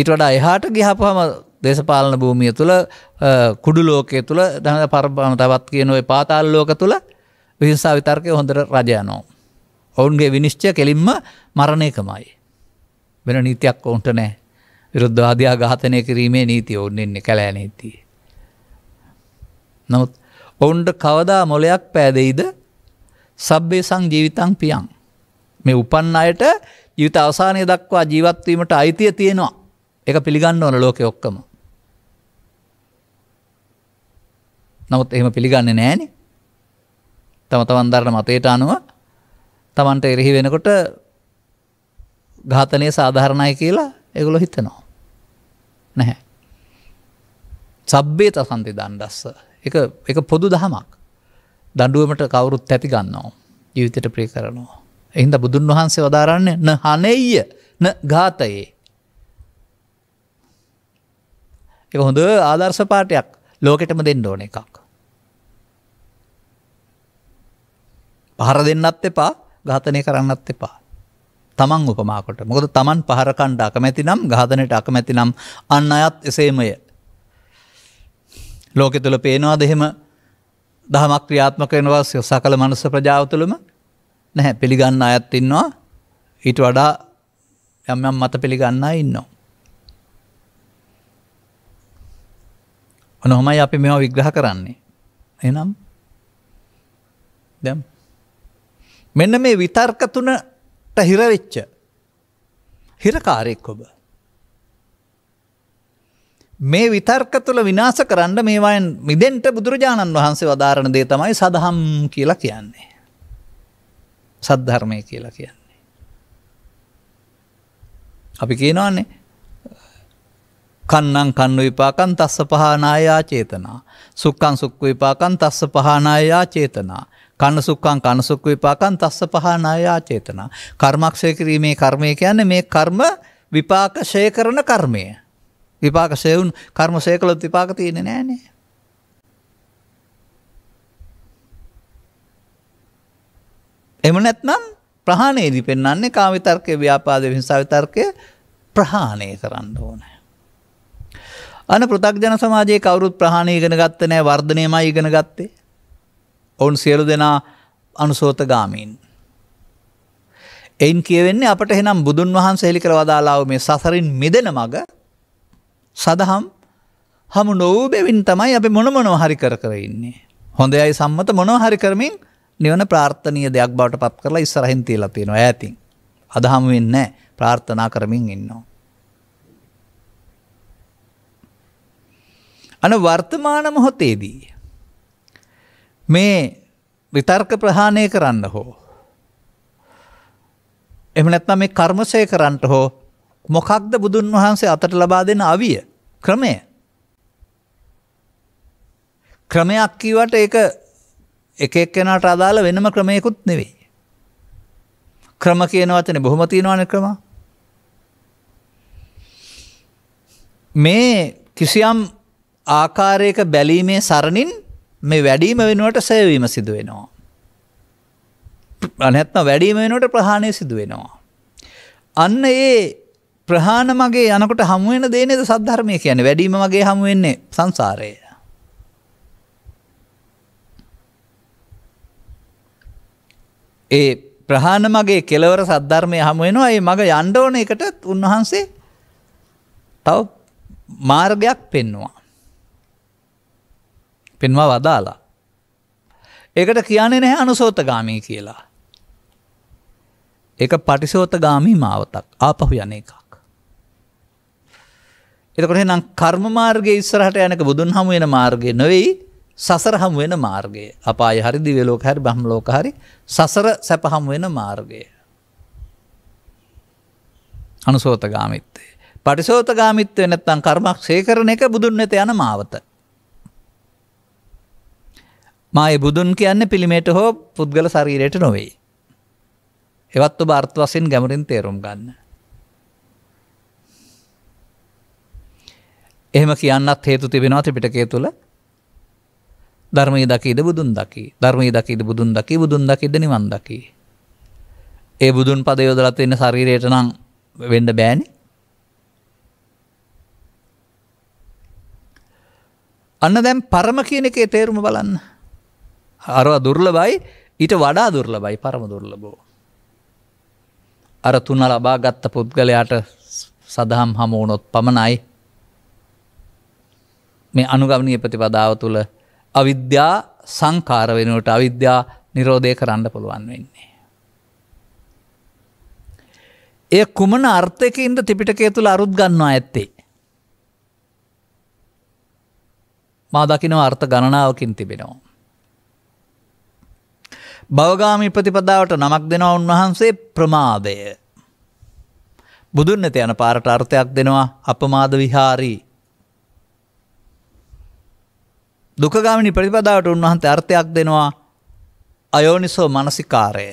ඊට වඩා එහාට ගිහපුහම දේශපාලන භූමිය තුළ කුඩු ලෝකය තුළ දන පරබාන තවත් කියන ඔය පාතාල් ලෝක තුළ විහිංසා විතර්කය හොඳට රජයනෝ. ඔවුන්ගේ විනිශ්චය කෙලින්ම මරණයකමයි. වෙන නීතියක් ඔවුන්ට නෑ විරුද්ධවාදයා ඝාතනය කිරීමේ නීතිය ඔවුන්න්නේ කැලෑ නීතිය. නමුත් ඔවුන්ට කවදා මොලයක් පෑදෙයිද සබ්බේ සංජීවිතං පියන්. මේ උපන් අයට ජීවිත අවසානය දක්වා ජීවත්වීමට අයිතිය තියෙනවා. එක පිළිගන්න ඕන ලෝකෙ ඔක්කම. නමුත් එහෙම පිළිගන්නේ නෑනෙ තම තමන්දරන මතයට අනුව තමන්ට එරෙහි වෙනකොට ඝාතනය සාධාරණයි කියලා එගුලො හිතනවා. නැහැ. සබ්බේ තසන්ති දණ්ඩස්ස එක පොදු දහමක් දඩුවමට කවුරුත් ඇති ගන්නවා ජීවිතයට ප්‍රේ කරනවා. එහින්ද බුදුන් වහන්සේ වදාරන්නේ න හනෙය න ඝාතයේ එක හොඳ ආදර්ශපාටයක් ලෝකෙටම දෙන්න ඕන එකක්. පහර දෙන්නත් එපා ඝාතනය කරන්නත් එපා. තමන් උපමාකොට මොකද තමන් පහරකණ්ඩ අකමැති නම් ගාතනයට අකමැති නම් අන්න අයත් එසේමය. ලෝකෙ තුළ පේනවා දෙහෙම දහමක් ක්‍රියාත්මක වෙනවාස් සකල මනුස ප්‍රජාව තුළම නැහැ පිළිගන්න අයත් ඉන්නවා ඊට වඩා යම් යම් මත පිළිගන්න ඉන්නවා. ඔන්න හොමයි අපි මෙවා විග්‍රහ කරන්නේ. එනම් දැම් මෙන්න මේ විතර්ක තුනට හිරවෙච්ච හිරකාරයෙක් ඔබ. මේ විතර්ක තුළ විනාස කරන්න මේවායින් මිදෙන්ට බුදුරජාණන් වහන්සේ වදාරණ දේ තමයි සදහම් කියලා කියන්නේ. සද්ධර්මය කියලා කියන්නේ. අපි කියනවාන්නේ කන්නං කන්න විපාකන් තස්ස පහනායා චේතනා. සුක්කං සුක්ක විපාකන් තස්ස පහනායා චේතනා. කන්න සුක්කං කන සුක්ක විපාකන් තස්ස පහනායා චේතනා. කර්මක්ෂය කිරීමේ කර්මය කියන්නේ මේ කර්ම විපාකෂය කරන කර්මය. විපාකෂයවුන් කර්ම සයකලොත් විපාක තියෙන නෑනේ. එම නැත්නම් ප්‍රහාණයේදී පෙන්වන්නේ කාමිතර්කය ව්‍යාපාද විහිංසාවිතර්කය ප්‍රහාණය කරන්න ඕනෑ. අන පෘථක්ජන සමාජයේ කවුරුත් ප්‍රහණ ඉගෙන ගත්ත නෑ වර්ධනයමයි ඉගෙන ගත්තේ. ඔවුන් සියලු දෙනා අනුසෝත ගාමීන්. එයින් කියවෙන්නේ අපට එනම් බුදුන් වහන්ස හෙළි කර වදාලාව මේ සසරින් මිදෙන මග සදහම් හමු නොවූ බැවින් තමයි අපි මොනමනෝ හරි කර කර ඉන්නේ. හොඳ අයි සම්මත මොනෝ හරි කරමින් නිවන ප්‍රාර්ථනය දෙයක් බවට පත් කරලා ඉස්සරහින් තියලා තියෙනවා ඇතින්. අදහම වෙන්න ප්‍රාර්ථනා කරමින් ඉන්නවා. අන වර්තමාන මොහොතේදී මේ විතර්ක ප්‍රහාණය කරන්න හෝ එම නැත්නම් මේ කර්මසය කරන්නට හෝ මොකක්ද බුදුන් වහන්සේ අතට ලබා දෙන අවිය ක්‍රමය ක්‍රමයක් කීවට ඒක එක එක්කෙනාට අදාළ වෙනම ක්‍රමයකුත් නෙවෙයි. ක්‍රම කියන වචනේ බොහොම තියෙනවනේ ක්‍රම. මේ කිසියම් ආකාරයක බැලීමේ සරණින් මේ වැඩීම වෙනුවට සයවීම සිදු වෙනවා. අනැත්න වැඩීම වෙනුවට ප්‍රහාණය සිදු වෙනවා. අන්න ඒ ප්‍රහාණ මගේ යනකොට හමුවෙන දේනේද සද්ධර්මය කියන වැඩීම මගේ හමුවෙන්නේ සංසාරය. ඒ ප්‍රහාණ මගේ කෙලවර සද්ධර්මය හමුවෙනවා ඒ මඟ යන්ඩෝන එකටත් උන්වහන්සේ තව මාර්ගයක් පෙන්නවා. පෙන්වා වදාලා. ඒකට කියන්නේ නැහැ අනුසෝත ගාමී කියලා. ඒක පටිසෝත ගාමී මාවතක් ආපහු යන එකක්. එතකොට නම් කර්ම මාර්ගයේ ඉස්සරහට යනක බුදුන් හමු වෙන මාර්ගය නොවෙයි සසර හමු වෙන මාර්ගය. අපාය හරි දිව්‍ය ලෝක හරි බ්‍රහ්ම ලෝක හරි සසර සැප හමු වෙන මාර්ගය. අනුසෝත ගාමිත්වේ. පටිසෝත ගාමිත්වේ නැත්නම් කර්මක් සේකරන එක බුදුන් වෙත යන මාවත. මාය බුදුන් කියන්න පිළිමේට හෝ පුද්ගල ශරීරයට නොවෙයි. එවත් ඔබ අර්ථ වසින් ගැමරින් තේරුම් ගන්න. එහෙම කියන්නත් හේතු තිබෙනවා ත්‍රිපිටකය තුළ ධර්මයේ දකීද බුදුන් දකි ධර්මයේ දකීද බුදුන් දකි බුදුන් දකිද නිවන් දකි. ඒ බුදුන් පද යොදලා තියෙන ශරීරයට නම් වෙන්න බෑනේ. අන්න දැන් පරම කියන එකේ තේරුම බලන්න. අරවා දුර්ලබයි ඊට වඩා දුර්ලබයි පරම දුර්ලබෝ. අර තුන ලබා ගත්ත පුද්ගලයාට සදහම් හමුවනොත් පමණයි මේ අනුගමනය ප්‍රතිපදාව තුළ අවිද්‍යා සංකාර වෙනුවට අවිද්‍යා නිරෝධය කරන්න පුළුවන් වෙන්නේ. ඒ කුමන අර්ථයකින්ද ත්‍රිපිටකය තුළ අරුත් ගන්නවා ඇත්තේ. මා දකිනව අර්ථ ගණනාවකින් තිබෙනවා. භවගාමි ප්‍රතිපදාවට නමක් දෙනවා උන්වහන්සේ ප්‍රමාදය. බුදුන් නැත යන පාරට අර්ථයක් දෙනවා අපමාද විහාරී. දුකගාමිනි ප්‍රතිපදාවට උන්වහන්සේ අර්ථයක් දෙනවා අයෝනිසෝ මනසිකාරය.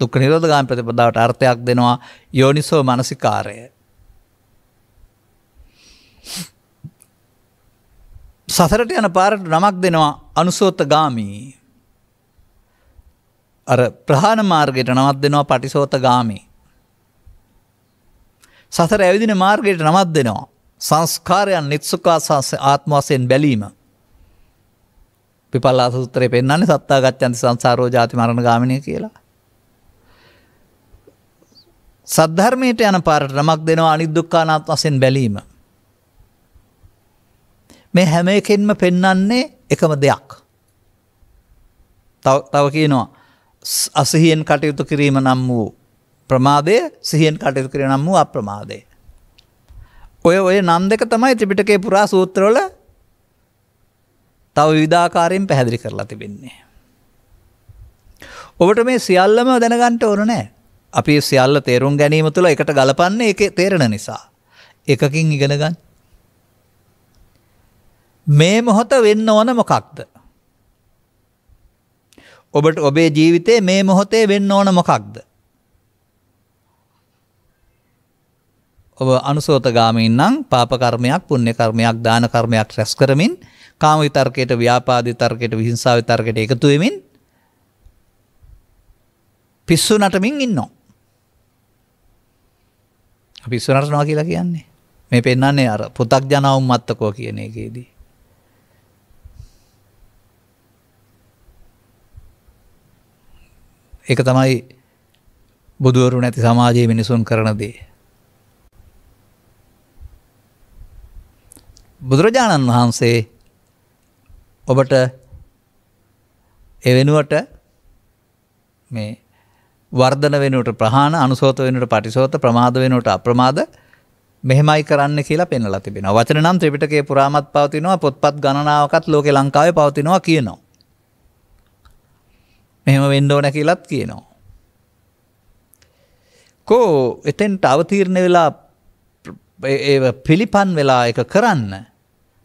දුක් නිරෝධගාමී ප්‍රතිපදාවට අර්ථයක් දෙනවා යෝනිසෝ මනසිකාරය. සසරට යන පාරට නමක් දෙනවා අනුසෝත ගාමී අර ප්‍රහාණ මාර්ගයට නවත් දෙනවා පටිසෝත ගාමී. සතර ඇවිදින මාර්ගයට නවත් දෙනවා. සංස්කාරයන් නිත්සුකා ආත්මවසයෙන් බැලීම. පිපල්ලා සූත්‍රය පෙන්න්නේ සත්තා ගච්චන්ති සංසාරෝ ජාති මරණ ගාමිනය කියලා. සද්ධර්මයට යන පාරට නමක් දෙනවා අනිදුක්කානාත් වසයෙන් බැලීම. මේ හැම එකෙන්ම පෙන්නන්නේ එකම දෙයක්. තව කියනවා අසිහියෙන් කටයුතු කිරීම නම් වූ ප්‍රමාදය සිහියෙන් කටයුතු කිරීම නම් වූ අප්‍රමාදය. ඔය ඔය නම් දෙක තමයි ත්‍රිපිටකේ පුරා සූත්‍රවල තව විධාකාරයෙන් පැහැදිලි කරලා තිබෙන්නේ. ඔබට මේ සියල්ලම දැනගන්ට ඕන නෑ. අපි සියල්ල තේරුම් ගැනීම තුළ එකට ගලපන්නේ එක තේරෙන නිසා. එකකින් ඉගෙනගන්න. මේ මොහොත වෙන්න ඕන මොකක්ද. ඔබට ඔබේ ජීවිතේ මේ මොහොතේ වෙන්න ඕන මොකක්ද? ඔබ අනුසෝතගාමීන් නම් පාප කර්මයක්, පුණ්‍ය කර්මයක්, දාන කර්මයක් රැස් කරමින්, කාම විතර්කයට, ව්‍යාපාද විතර්කයට, විහිංසාව විතර්කයට එකතු වෙමින් පිස්සු නටමින් ඉන්නවා. අපි පිස්සු නටනවා කියලා කියන්නේ මේ පෙන්වන්නේ අර පු탁ජනවුම් මත්තකෝ කියන එකේදී. එක තමයි බුදුවරු නැති සමාජයේ මිනිසුන් කරන දේ. බුදුරජාණන් වහන්සේ ඔබට එවෙනුවට මේ වර්ධන වෙනුවට ප්‍රහාණ අනුසෝත වෙනුවට පටිසෝත ප්‍රමාද වෙනුවට අප්‍රමාද මෙහෙමයි කරන්න කියලා පෙන්ලා තිබෙනවා. වචන නම් ත්‍රිපිටකයේ පුරාමත් පවතිනවා පොත්පත් ගණනාවකත් ලෝකේ ලංකාවේ පවතිනවා කියනවා. මෙහෙම වෙන්න ඕන කියලත් කියනවා. කෝ එතෙන්ට අවතීරණ වෙලා පිළිපන් වෙලා එක කරන්න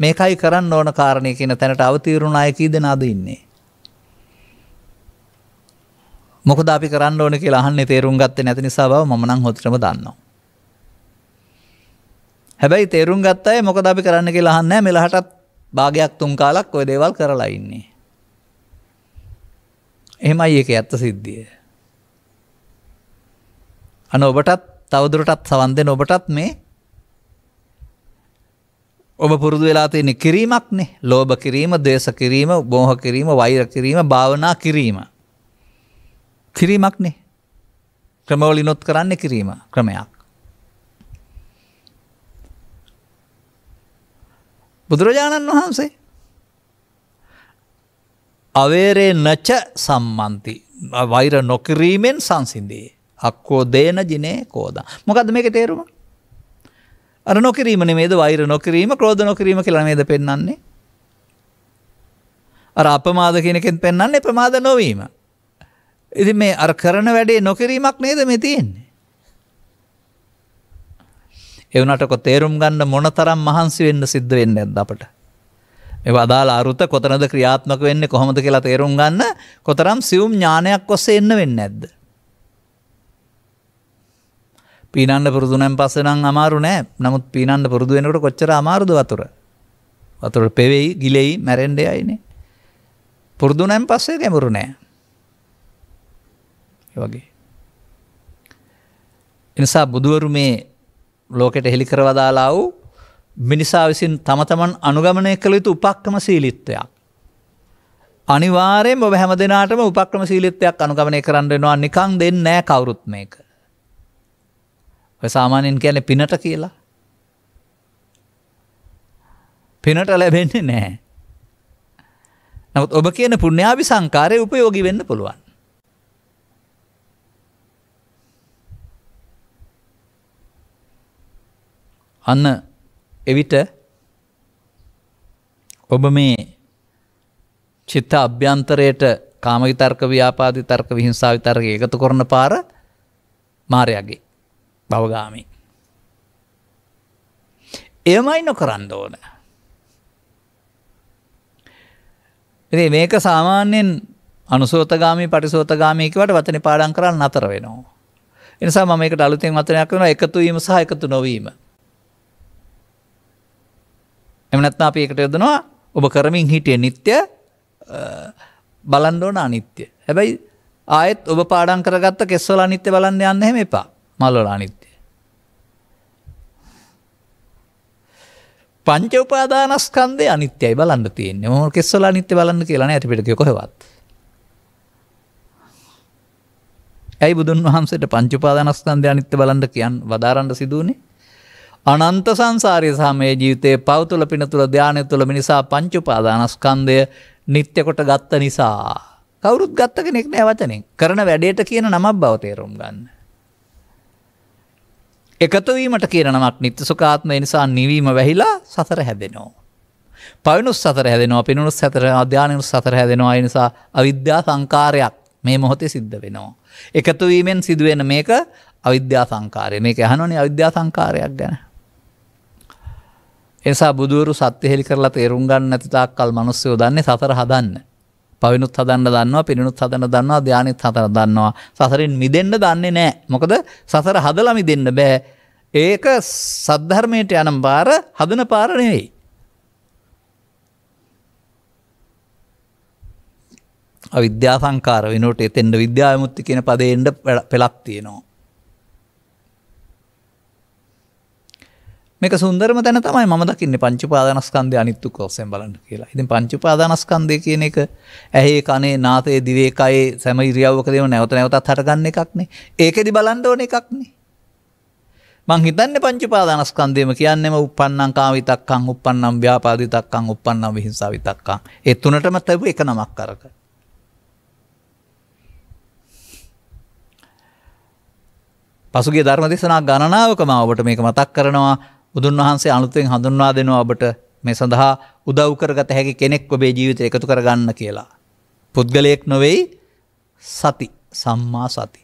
මේකයි කරන්න ඕන කාරණය කියන තැනට අවතීරුණ අය කී දෙනාද ඉන්නේ. මොකද අපි කරන්න ඕන කියලා අහන්නේ තේරුම් ගත්තේ නැති නිසා බව මම නම් හොඳටම දන්නවා. හැබැයි තේරුම් ගත්ත අය මොකද අපි කරන්න කියලා අහන්නේ මෙලහටත් භාගයක් තුන් කාලක් ওই දේවල් කරලා ඉන්නේ. එහෙමයි ඒක ඇත්ත සිද්ධිය. අන ඔබටත් තවදුරටත් සවන් දෙන ඔබටත් මේ ඔබ පුරුදු වෙලා තියෙන කිරීමක්නේ ලෝභ කිරීම, ද්වේෂ කිරීම, මෝහ කිරීම, වෛර කිරීම, භාවනා කිරීම. කිරීමක්නේ. ක්‍රමවලිනුත් කරන්නේ කිරීම ක්‍රමයක්. බුදුරජාණන් වහන්සේ අවේරේ නච සම්මන්ති වෛර නොකිරීමෙන් සංසින්දී. අක්කෝ දේන ජිනේ කෝද. මොකද මේක තේරුම. අර නොකිරීම නේද වෛර නොකිරීම ක්‍රෝධ නොකිරීම කියලා නේද පෙන්න්නේ. අර අපමාද කෙනකෙන් පෙන්න්නේ ප්‍රමාද නොවීම. ඉති මේ අර කරන වැඩේ නොකිරීමක් නේද මෙ තියෙන්නේ. එවනටකො තේරුම් ගන්න මොන තරම් මහන්සි වෙන්න සිද්ධ වෙන්න ඇද අපට. ඒ අදාල අරුත කොතනද ක්‍රියාත්මක වෙන්න කොහොමද කියලා තේරුම් ගන්න කොතරම් සියුම් ඥානයක් ඔස්සේ එන්න වෙන්න ඇද්ද. පීනන්න පුරුදුනැම් පස්සෙනම් අමාරු නෑ නමුත් පීනන්න පුරුදු වෙනකට කොච්චර අමාරුද වතුර. වතුර පෙවෙයි ගිලෙයි මැරෙන්ඩ අයිනේ. පුරුදුනැම් පස්සේ ගැමුරු නෑ. වගේ. එනිසා බුදුවරු මේ ලෝකෙට හෙළිකරවදාලා වූ මිනිසා විසින් තම තමන් අනුගමනය කළ යුතු උපක්කම සීලිත්වයක්. අනිවාරයෙන් ඔබ හැම දෙනාටම උපක්‍රම සීලිත්වයක් අනුගමනය කරන්නවා නිකං දෙන්න නෑ කවුරුත් මේක. සාමාන්‍යයෙන් කියන පිනට කියලා. පිනට ලැබෙන්නේ නෑ. නවත් ඔබ කියන පුුණ්‍යාවි සංකාරය උපයෝගි වෙන්න පුළුවන්. අන්න එවිට ඔබ මේ චිත්ත අභ්‍යන්තරයට කාමගි තර්ක ව්‍යාපාදි තර්ක විහිංසා විතර්ක එකතු කරන පාර මාරයගේ බවගාමි. එමයි නොකරන්න ඕන. මේක සාමාන්‍යයෙන් අනුසෝතගාමි පටිසෝතගාමිකවට වචන පාඩන් කරන්න අතර වෙනවා. එනිසා මම එකට අලුතෙන් වචනයක් වෙනවා එකතුවීම සහ එකතු නොවීම. එමනත්න අප ඒකට යොදනවා ඔබ කරමින් හිටිය නිත්‍ය බලන්ඩෝන අනිත්‍ය. හැබැයි ආයත් ඔබ පාඩන් කරගත්ත කෙස්වල අනිත්‍ය බලන්න යන්න හෙම එපා මල්ලොල අනිත්‍ය. පංච උපාදානස්කන්දය අනිත්‍යයි බලන්න තියන්නේ මො කෙස්වල අනිත්‍ය බලන්න කියලන ඇතිපිටක කොහෙවත්. ඇයි බුදුන් වහන්සට පංචුපාදානස්කන්දය අනිත්‍ය බලන්න කියන් වදාරන්ඩ සිදුවනේ අනන්ත සංසාරය සහ මේ ජීවිතයේ පවතුල පින තුළ ධ්‍යානය තුළ මිනිසා පංචුපාදානස්කන්දය නිත්‍යකොට ගත්ත නිසා. කවුරුත් ගත්ත කෙනෙක් නෑ වචනෙන් කරන වැඩේට කියන නමක් බවතේරුම් ගන්න. එකතුවීමට කියන නමක් නිත්‍ය සුකාත්මය නිසා නිවීම වැහිලා සසර හැදෙනෝ. පවිනුස් සතර හැදෙනවා පිනුණු සතර අධ්‍යානනු සතර හැදෙනවා නිසා අවිද්‍යා සංකාරයක් මේ මොහොතේ සිද්ධ වෙනවා. එකතුවීමෙන් සිදුවෙන මේක අවිද්‍යා සංකාරය මේක හනනි අවිද්‍යා සංකාරයක් ගැන එසා බුදුවරු සත්‍යහෙළි කරලා තේරුම් ගන්න නැති තාක්කල් මිනිස්සු දන්නේ සතර හදන්න. පවිනුත් හදන්න දන්නවා, පිරිනුත් හදන්න දන්නවා, ධානෙත් හතර දන්නවා. සසරින් මිදෙන්න දන්නේ නැහැ. මොකද සසර හදලා මිදෙන්න බෑ. ඒක සද්ධර්මයට යනම් පාර හදන පාර නෙවෙයි. අවිද්‍යා සංකාර වෙනුවට එතෙන්ට විද්‍යා විමුක්ති කියන පදේ එන්න පෙළක් තියෙනවා. මේක සුන්දරම තැන තමයි ම දකින්නේ පංචුපාදනස්කන්දය අනිත්තු කොස්සෙන් බලන්න කියලා ඉතින් පංචුපාදනස්කන්දය කියන එක ඇහේ කනේ නාතේ දිවේකයේ සැම ඉරියව්කදීම නැවත නැවතත් හටගන්න එකක්නේ ඒකෙදි බලන්ඩ ඕන එකක්නේ මං හිතන්න පංචුපාදනස්කන්දයම කියන්නම උපන්නං කාවිතක්කං උපන්නම් ව්‍යාපාදිතක්කං උපන්නම් විහිංසා විතක්කා එත්තුනටම තැබ එක නමක් කරක පසුගේ ධර්ම දෙසනා ගණනාවක මාවට මේක මතක් කරනවා බුදුන් වහන්සේ අලුතෙන් හඳුන්වා දෙනවා ඔබට මේ සඳහා උදව් කරගත හැකි කෙනෙක් ඔබේ ජීවිතය එකතු කරගන්න කියලා. පුද්ගලයෙක් නොවෙයි සති සම්මා සති.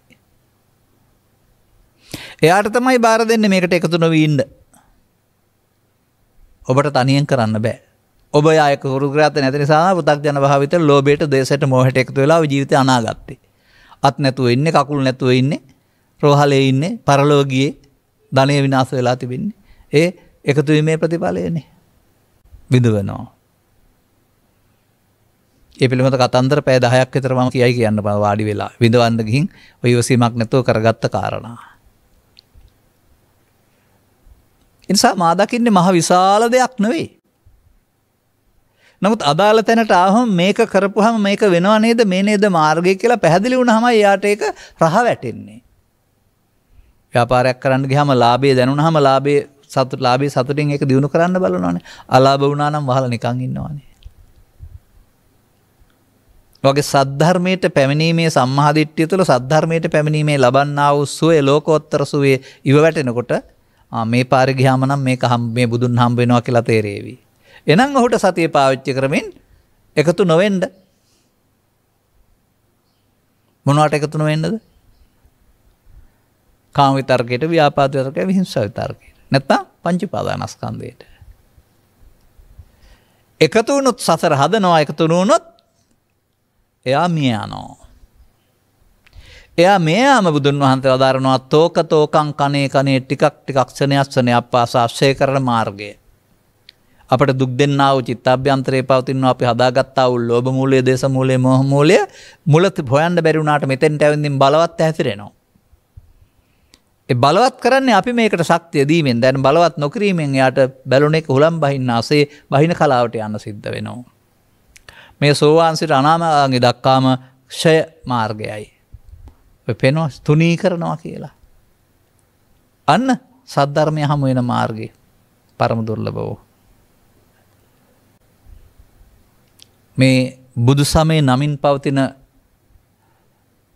එයාට තමයි බාර දෙන්න මේකට එකතු නොවීන්න. ඔබට තනියෙන් කරන්න බෑ. ඔබ යක රුගරත නැති නිසා පුතක් ජන භාවිත ලෝබේට දේශයට මොහට එකතු වෙලා ජීවිත අනාගත්තේ. අත් නැතුව ඉන්න කකුල් නැතුව ඉන්නේ රෝහලේ ඉන්නේ පරලෝගියේ ධනය විනාස වෙලා තිබෙන්නේ. ඒ එකතු වීමේ ප්‍රතිඵලයනේ විඳුවනවා. ඒ පිළිබඳ කතන්දර පැය 10ක් විතර මම කියයි කියන්න බෑ වාඩි වෙලා විඳවන්න ගිහින් ඔය ඉවසීමක් නැතුව කරගත්ත කාරණා. ඒ නිසා මා දකින්නේ මහ විශාල දෙයක් නෙවෙයි. නමුත් අදාළ තැනට ආවම මේක කරපුවාම මේක වෙනව නේද මේ නේද මාර්ගය කියලා පැහැදිලි වුණාම එයාට ඒක රහ වැටෙන්නේ. ව්‍යාපාරයක් කරන්න ගියාම ලාභය දැනුණාම ලාභයේ සතු ලාබේ සතුටින් එක දියුණු කරන්න බලනවාන අලාභ වුණනම් වහල නිකං ඉන්නවානේ. වගේ සද්ධර්මයට පැමිණීමේ සම්මාධිට්්‍යය තුළ සද්ධර්මයට පැමිණීමේ ලබන්නාව සුවේ ලෝකෝත්තර සුවේ ඉවවැටෙනකොට මේ පාරිගයාමනම් මේ කහම් මේ බුදුන් හම්බෙනවා කියලා තේරේවී. එනම් ඔහුට සතිය පාවිච්චි කරමින් එකතු නොවෙන්ඩ මොනවට එකතුන වෙන්නද කාම විතර්කයට ව්‍යාපාතර්කය විහිංසා විතර්කය නැත්තම් පංච පාදානස්කන්දයට. එකතු වුණුත් සසර හදනවා එකතු වුණුත් එයා මියයානෝ. එයා මේයාම බුදුන් වහන්සේ වදාරනවා තෝක තෝකං කනේ කනේ ටිකක් ටිකක්ෂණයක්ෂණය අපාසාශ්ෂය කරන මාර්ගය. අපට දුක් දෙන්නාව චිත්තාභ්‍යන්තරේ පවතින්නවා අපි හදාගත්තා වුල් ලෝබ මූලයේ දේශ මූලයේ මොහමූලය මුලත් හොයන්න බැරිුණාට මෙතෙන්ට ඇවිඳින් බලවත් ඇතිරෙනවා. බලවත් කරන්නේ අපි මේකට සක්තිය දීමෙන් දැන් බලවත් නොකිරීමෙන් යාට බැලුන එක හුළම් බහින්න අසේ බහින කලාවට යන්න සිද්ධ වෙනවා. මේ සෝවාන්සිට අනාමගේ දක්කාම ක්ෂය මාර්ගයයි. පෙනවා ස්තුනී කරනවා කියලා. අන්න සද්ධර්මය හමු වෙන මාර්ගය පරම දුර්ලබවෝ. මේ බුදු සමය නමින් පවතින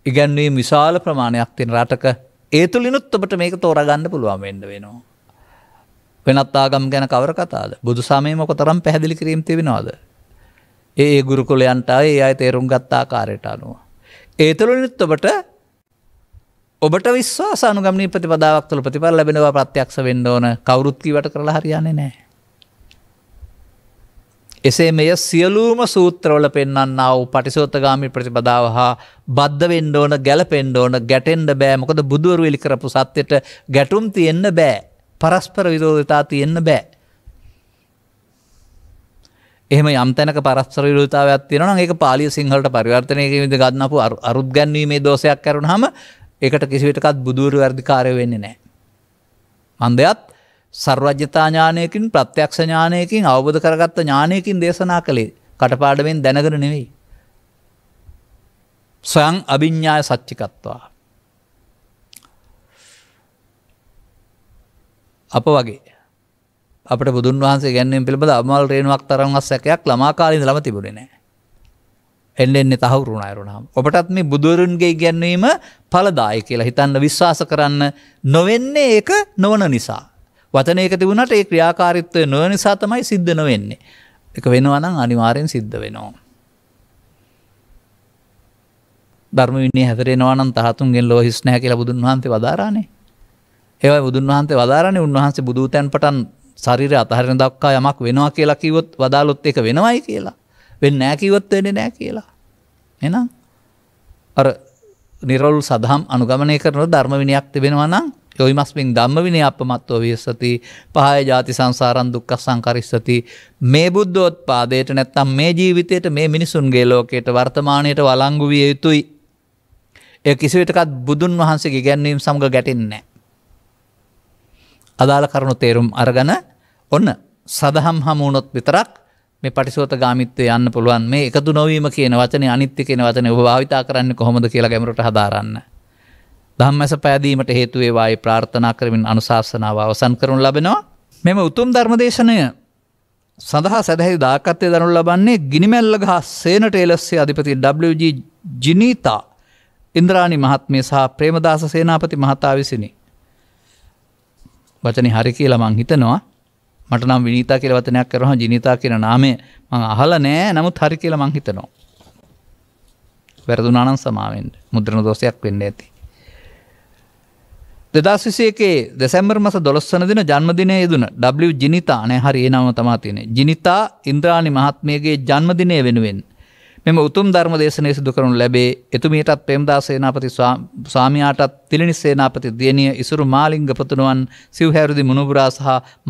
ඉගැන්වීම් විශාල ප්‍රමාණයක් තින රටක ඒ තුළිනුත් ඔබට මේක තෝරගන්න පුළුවන් වෙන්න වෙනවා. වෙනත්තාගම් ගැන කවර කතාද බුදු සමයමක තරම් පැහැදිලි කිරීම් තිබෙනවාද. ඒ ගුරුකුලයන්ට ඒ අය තේරුම් ගත්තා කාරයට අනුව. ඒ තුළිනුත් ඔබට ඔබට විශ්වා සනුගමනී ප්‍රතිපදාවක් තුළ ප්‍රතිඵල ලැබෙනවා ප්‍රත්‍යක්ෂ වෙන්න ඕන කවුරුත්කිවට කරලා හරියන්නේ නෑ. එසේ මෙය සියලූම සූත්‍රවල පෙන්න්නා වූ පටිසෝතගාමි ප්‍රතිපදාව හා බද්ධ වෙන්න ඕන ගැලපෙන්න ඕන ගැටෙන්ඩ බෑ මොකද බුදුවරු එලි කරපු සත්‍යයට ගැටුම් තියෙන්න බෑ පරස්පර විරෝධතා තියෙන්න බෑ. එහම යම්තැනක පරස්පර විරෝධතාවයක් තියෙනවා ඒක පාලිය සිංහලට පරිවර්තනයක විද ගන්නපු අරුත් ගැන්වීමේ දෝෂයක් කරුණහම එකට කිසිවිටකත් බුදුරු වැරදිකාරය වෙන්නේ නෑ. මන්දයත් සර්වජ්‍යතා ඥානයකින් ප්‍රත්‍යක්ෂ ඥානයකින් අවබධ කරගත්ත ඥානයකින් දේශනා කළේ කටපාඩමෙන් දැනගෙන නෙවෙයි. සොයං අභිඤ්ඥාය සච්චිකත්වා. අප වගේ අප බුදුන් වහන්සේ ගැන්නෙන් පිළිබඳ අමල් රේනුවක් තරන්වත් සැකයක් ළමාකාලින් ලම තිබුණනෑ. එන්නෙන්නේ තහවුරුණ අයරුණම් ඔපටත් මේ බුදුරුන්ගේ ගැන්වීම පලදාය කියලා හිතන්න විශ්වාස කරන්න නොවෙන්නේ ඒක නොවන නිසා. වචනයක තිබුණට ඒ ක්‍රියාකාරිත්වය නොව නිසා තමයි සිද්ධන වෙන්නේ. එක වෙනවනම් අනිවාරයෙන් සිද්ධ වෙනවා. ධර්ම වින්නේ හැතරෙනවානම් තහතුන්ගෙන් ලෝහිස් නැහැ කියලා බුදුන් වහන්සේ වදාරානේ. ඒවයි බුදුන් වහන්සේ වදාරන්නේ උන්වහන්සේ බුදුතැන් පටන් ශරීර අතහරණ දක්කා යමක් වෙනවා කියලා කිවොත් වදාලොත් එක වෙනවයි කියලා. වෙන්න නෑකිවොත් වෙන්නේ නෑ කියලා. එනම් අර නිරවුල් සදහම් අනුගමනය කරන ධර්ම විනියක් තිබෙනවා නම් චොයිමස්මින් ධම්මවිනය අපමත්ව වියස්සති පහය ජාති සංසාරන් දුක්ක සංකරිස්සති මේ බුද්ධෝත් පාදයට නැත්තම් මේ ජීවිතයට මේ මිනිසුන්ගේ ලෝකයට වර්තමානයට වලංගු විය යුතුයි. එය කිසිවිටකත් බුදුන් වහන්සේ ගැන්වීම් සමඟ ගැටින්නේ. අදාළ කරුණු තේරුම් අරගන ඔන්න සදහම් හමුණොත් විතරක් මේ පටිසෝත ගාමිත්වය යන්න පුළුවන් මේ එකතු නොවීම කියන වචන අනිත්‍ය කියන වචන භාවිතා කරන්න කොහොමද කියලා ගැමරට හදාරන්න. ධම්මැස පෑදීමට හේතු වේවායි ප්‍රාර්ථනා කරමින් අනුශාසනාව අවසන් කරනු ලබෙනවා. මෙම උතුම් ධර්මදේශනය සඳහා සැදැහි දාකත්වය දනු ලබන්නේ ගිනිමැල්ලග හා සේනට එලස්සේ අධිපති WG ජිනීතා ඉන්ද්‍රාණි මහත්මය සහ ප්‍රේමදාස සේනාපති මහතා විසිනි. වචන හරි කියලා මං හිතනවා මට නම් විනිතා කියල වතනයක් කරහ ජිනිතා කියන නාමේ මං අහල නෑ නමුත් හරි කියල මං හිතනවා. වැරදුනානන් සමාවෙන්ට මුද්‍රණ දෝසයක් වෙන්න ඇති. දෙදස්විසේ එකේ දෙසැම්බර් මස දොස්සන දින ජන්මදිනය යදුන ඩ ජිනිතා නෑ හරි ඒ නම තමා තියනෙ ජිනිතා ඉන්ද්‍රාණි මහත්මියගේ ජන්මදිනය වෙනුවෙන් මෙම උතුම් ධර්ම දේශනය සිදු කරනු ලැබේ එතුමීටත් පෙම්දා සේනාපති ස්වාමයාටත් තිලිනි සේනාපති දියනිය ඉසුරු මාලිංගපතුනුවන් සිවහැරුදි මුණුපුරා සහ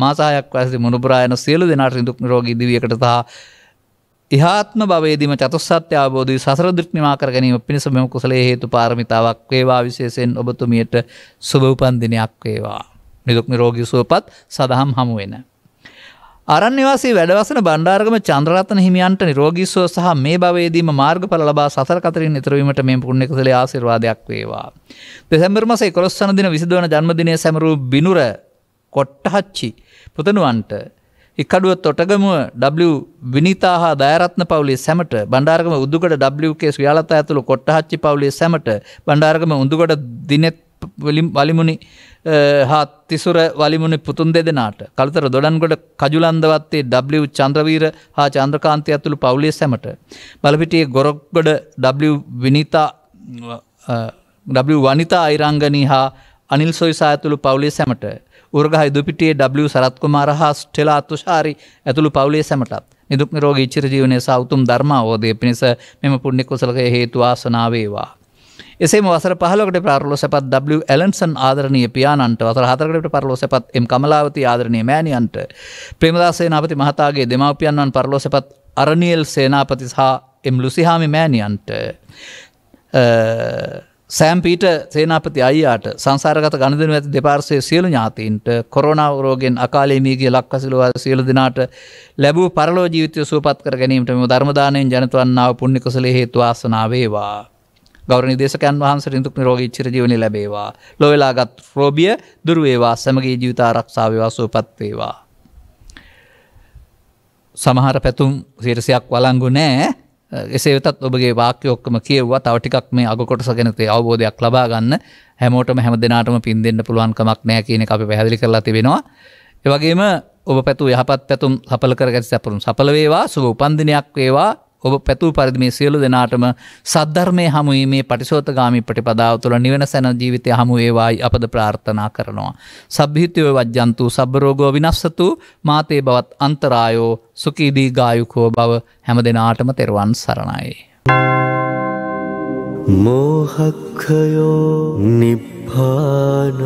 මාසායක් වැසි මුණුපුරායන සියලු දෙනාට ඉදුක් රෝගී දිවියකට සහ ඉහාත්ම බවේදීම චතුස්සත්‍ය අවබෝධය සසර දෘක්්නිමා කර ගැනීම පිණිස මෙම කුසලේ හේතු පාරමිතාවක් වේවා විශේෂයෙන් ඔබතුමියට සුභ උපන්දිනයක් වේවා. නිදුක් නිරෝගී සුවපත් සදහම් හමුවෙන. අරන්‍යවාසේ වැඩවසන බණ්ඩාර්ගම චන්ද්‍රරත්න හිමියන්ට නිරෝගීස්ව සහ මේ බවේදීම මාර්ගඵල ලබා සසර කතරින් නිතරවීමට මේ පුුණ එකසලේ ආසිර්වාදයක් වේවා. දෙසැම්බර්මස කොස්සන දින විසිදුවන ජන්මදිනය සැමරු බිනුර කොට්ටහච්චි පුතනුවන්ට එකඩුව තොටගමුව W විනිතා හා දෑරත්න පවලේ සැමට බණ්ඩාර්ගම උදුකට Wක ශ්‍රියාලතා ඇතුළු කොට්ටහච්චි පවලේ සැමට බණ්ඩාර්ගම උඳුකොට දිනෙත් වලිමුණි හා තිසුර වලිමුණි පුතුන් දෙදෙනට කළතර දොඩන්ගොඩ කජුලන්දවත්තේ W චන්ද්‍රවීර හා චන්ද්‍රකාන්තය ඇතුළු පවුලේ සැමට. බලපිටියේ ගොරොක්ගොඩ W විනිතා W වනිතා අයිරංගනී හා අනිල් සොයිසා ඇතුළු පවුලේ සැමට උරගහ දුපිටියේ W සරත්කුමාර හා ස්ටෙලා තුෂාරි ඇතුළු පවුලේ සැමටත්. නිදුක් නිරෝගී චිරජීවනයේ සෞතුම් ධර්මාවෝදය පිණිස මෙම පුණ්‍ය කුසලක හේතු ආසනාවේවා. එසේම වසර පහලකට පරලෝ සැපත් W ඇලන්සන් ආදරණය පියානන්ට වසර හතරකට පරලෝ සැපත් එම් කමලාවති ආදරණය මෑණියන්ට ප්‍රේමදාසේ නාපති මහතාගේ දෙමාපියන්වන් පරලෝ සැපත් අරණියල් සේනාපති සහ එම් ලුසිහාමි මෑණියන්ට සෑම්පීට සේනාපති අයියාට සංසාරගත ගණදන ඇති දෙපාර්සය සියලු ඥාතීන්ට කොරනාවරෝගෙන් අකාලේමීගේ ලක්කසිලවා සියලු දෙනාට ලැබූ පරලෝ ජීවිතය සූපත් කර ගැනීමට මෙම ධර්මදානයෙන් ජනතවන්නාව පුුණිකසල හේතුවාසනාවේවා. ගෞරනි දේශකන් වහන්ස රිදුක් නිරෝගී චිරජීවනි ලැබේවා. ලොවෙලාගත් රෝබිය දුරුවේවා සමගේ ජීවිතාරක්ෂාවවා සූපත්වේවා. සමහර පැතුම් සිරසයක් වලංගු නෑ එසේ වෙතත් ඔබගේ වාක්‍ය ඔක්කම කියවවා තව ටිකක් මේ අගකොටස ගැන තේ අවබෝධයක් ලබා ගන්න හැමෝටම හැම දෙනාටම පින් දෙන්න පුළුවන් කමක් නැහැ කියන එක අපි පැහැදිලි කරලා තිබෙනවා. ඒ වගේම ඔබ පැතු යහපත් පැතුම් සඵල කරගැසි සැපරුම් සඵල වේවා සුබ උපන්දිනයක් වේවා ඔබ පැතු පරිදි මේ සියලු දෙනාටම සද්ධර්මය හමුවීමේ පටිසෝතගාමි ප්‍රතිපදාව තුළ නිවන සැන ජීවිතය හමු ඒවායි අපද ප්‍රාර්ථනා කරනවා. සබ්හිතයෝ වජ්ජන්තු සබ්බරෝගෝ විනස්සතු මාතේ බවත් අන්තරායෝ සුකීදී ගායුකෝ බව හැම දෙනාටම තෙරුවන් සරණයි. මෝහක්කයෝ නිප්පානං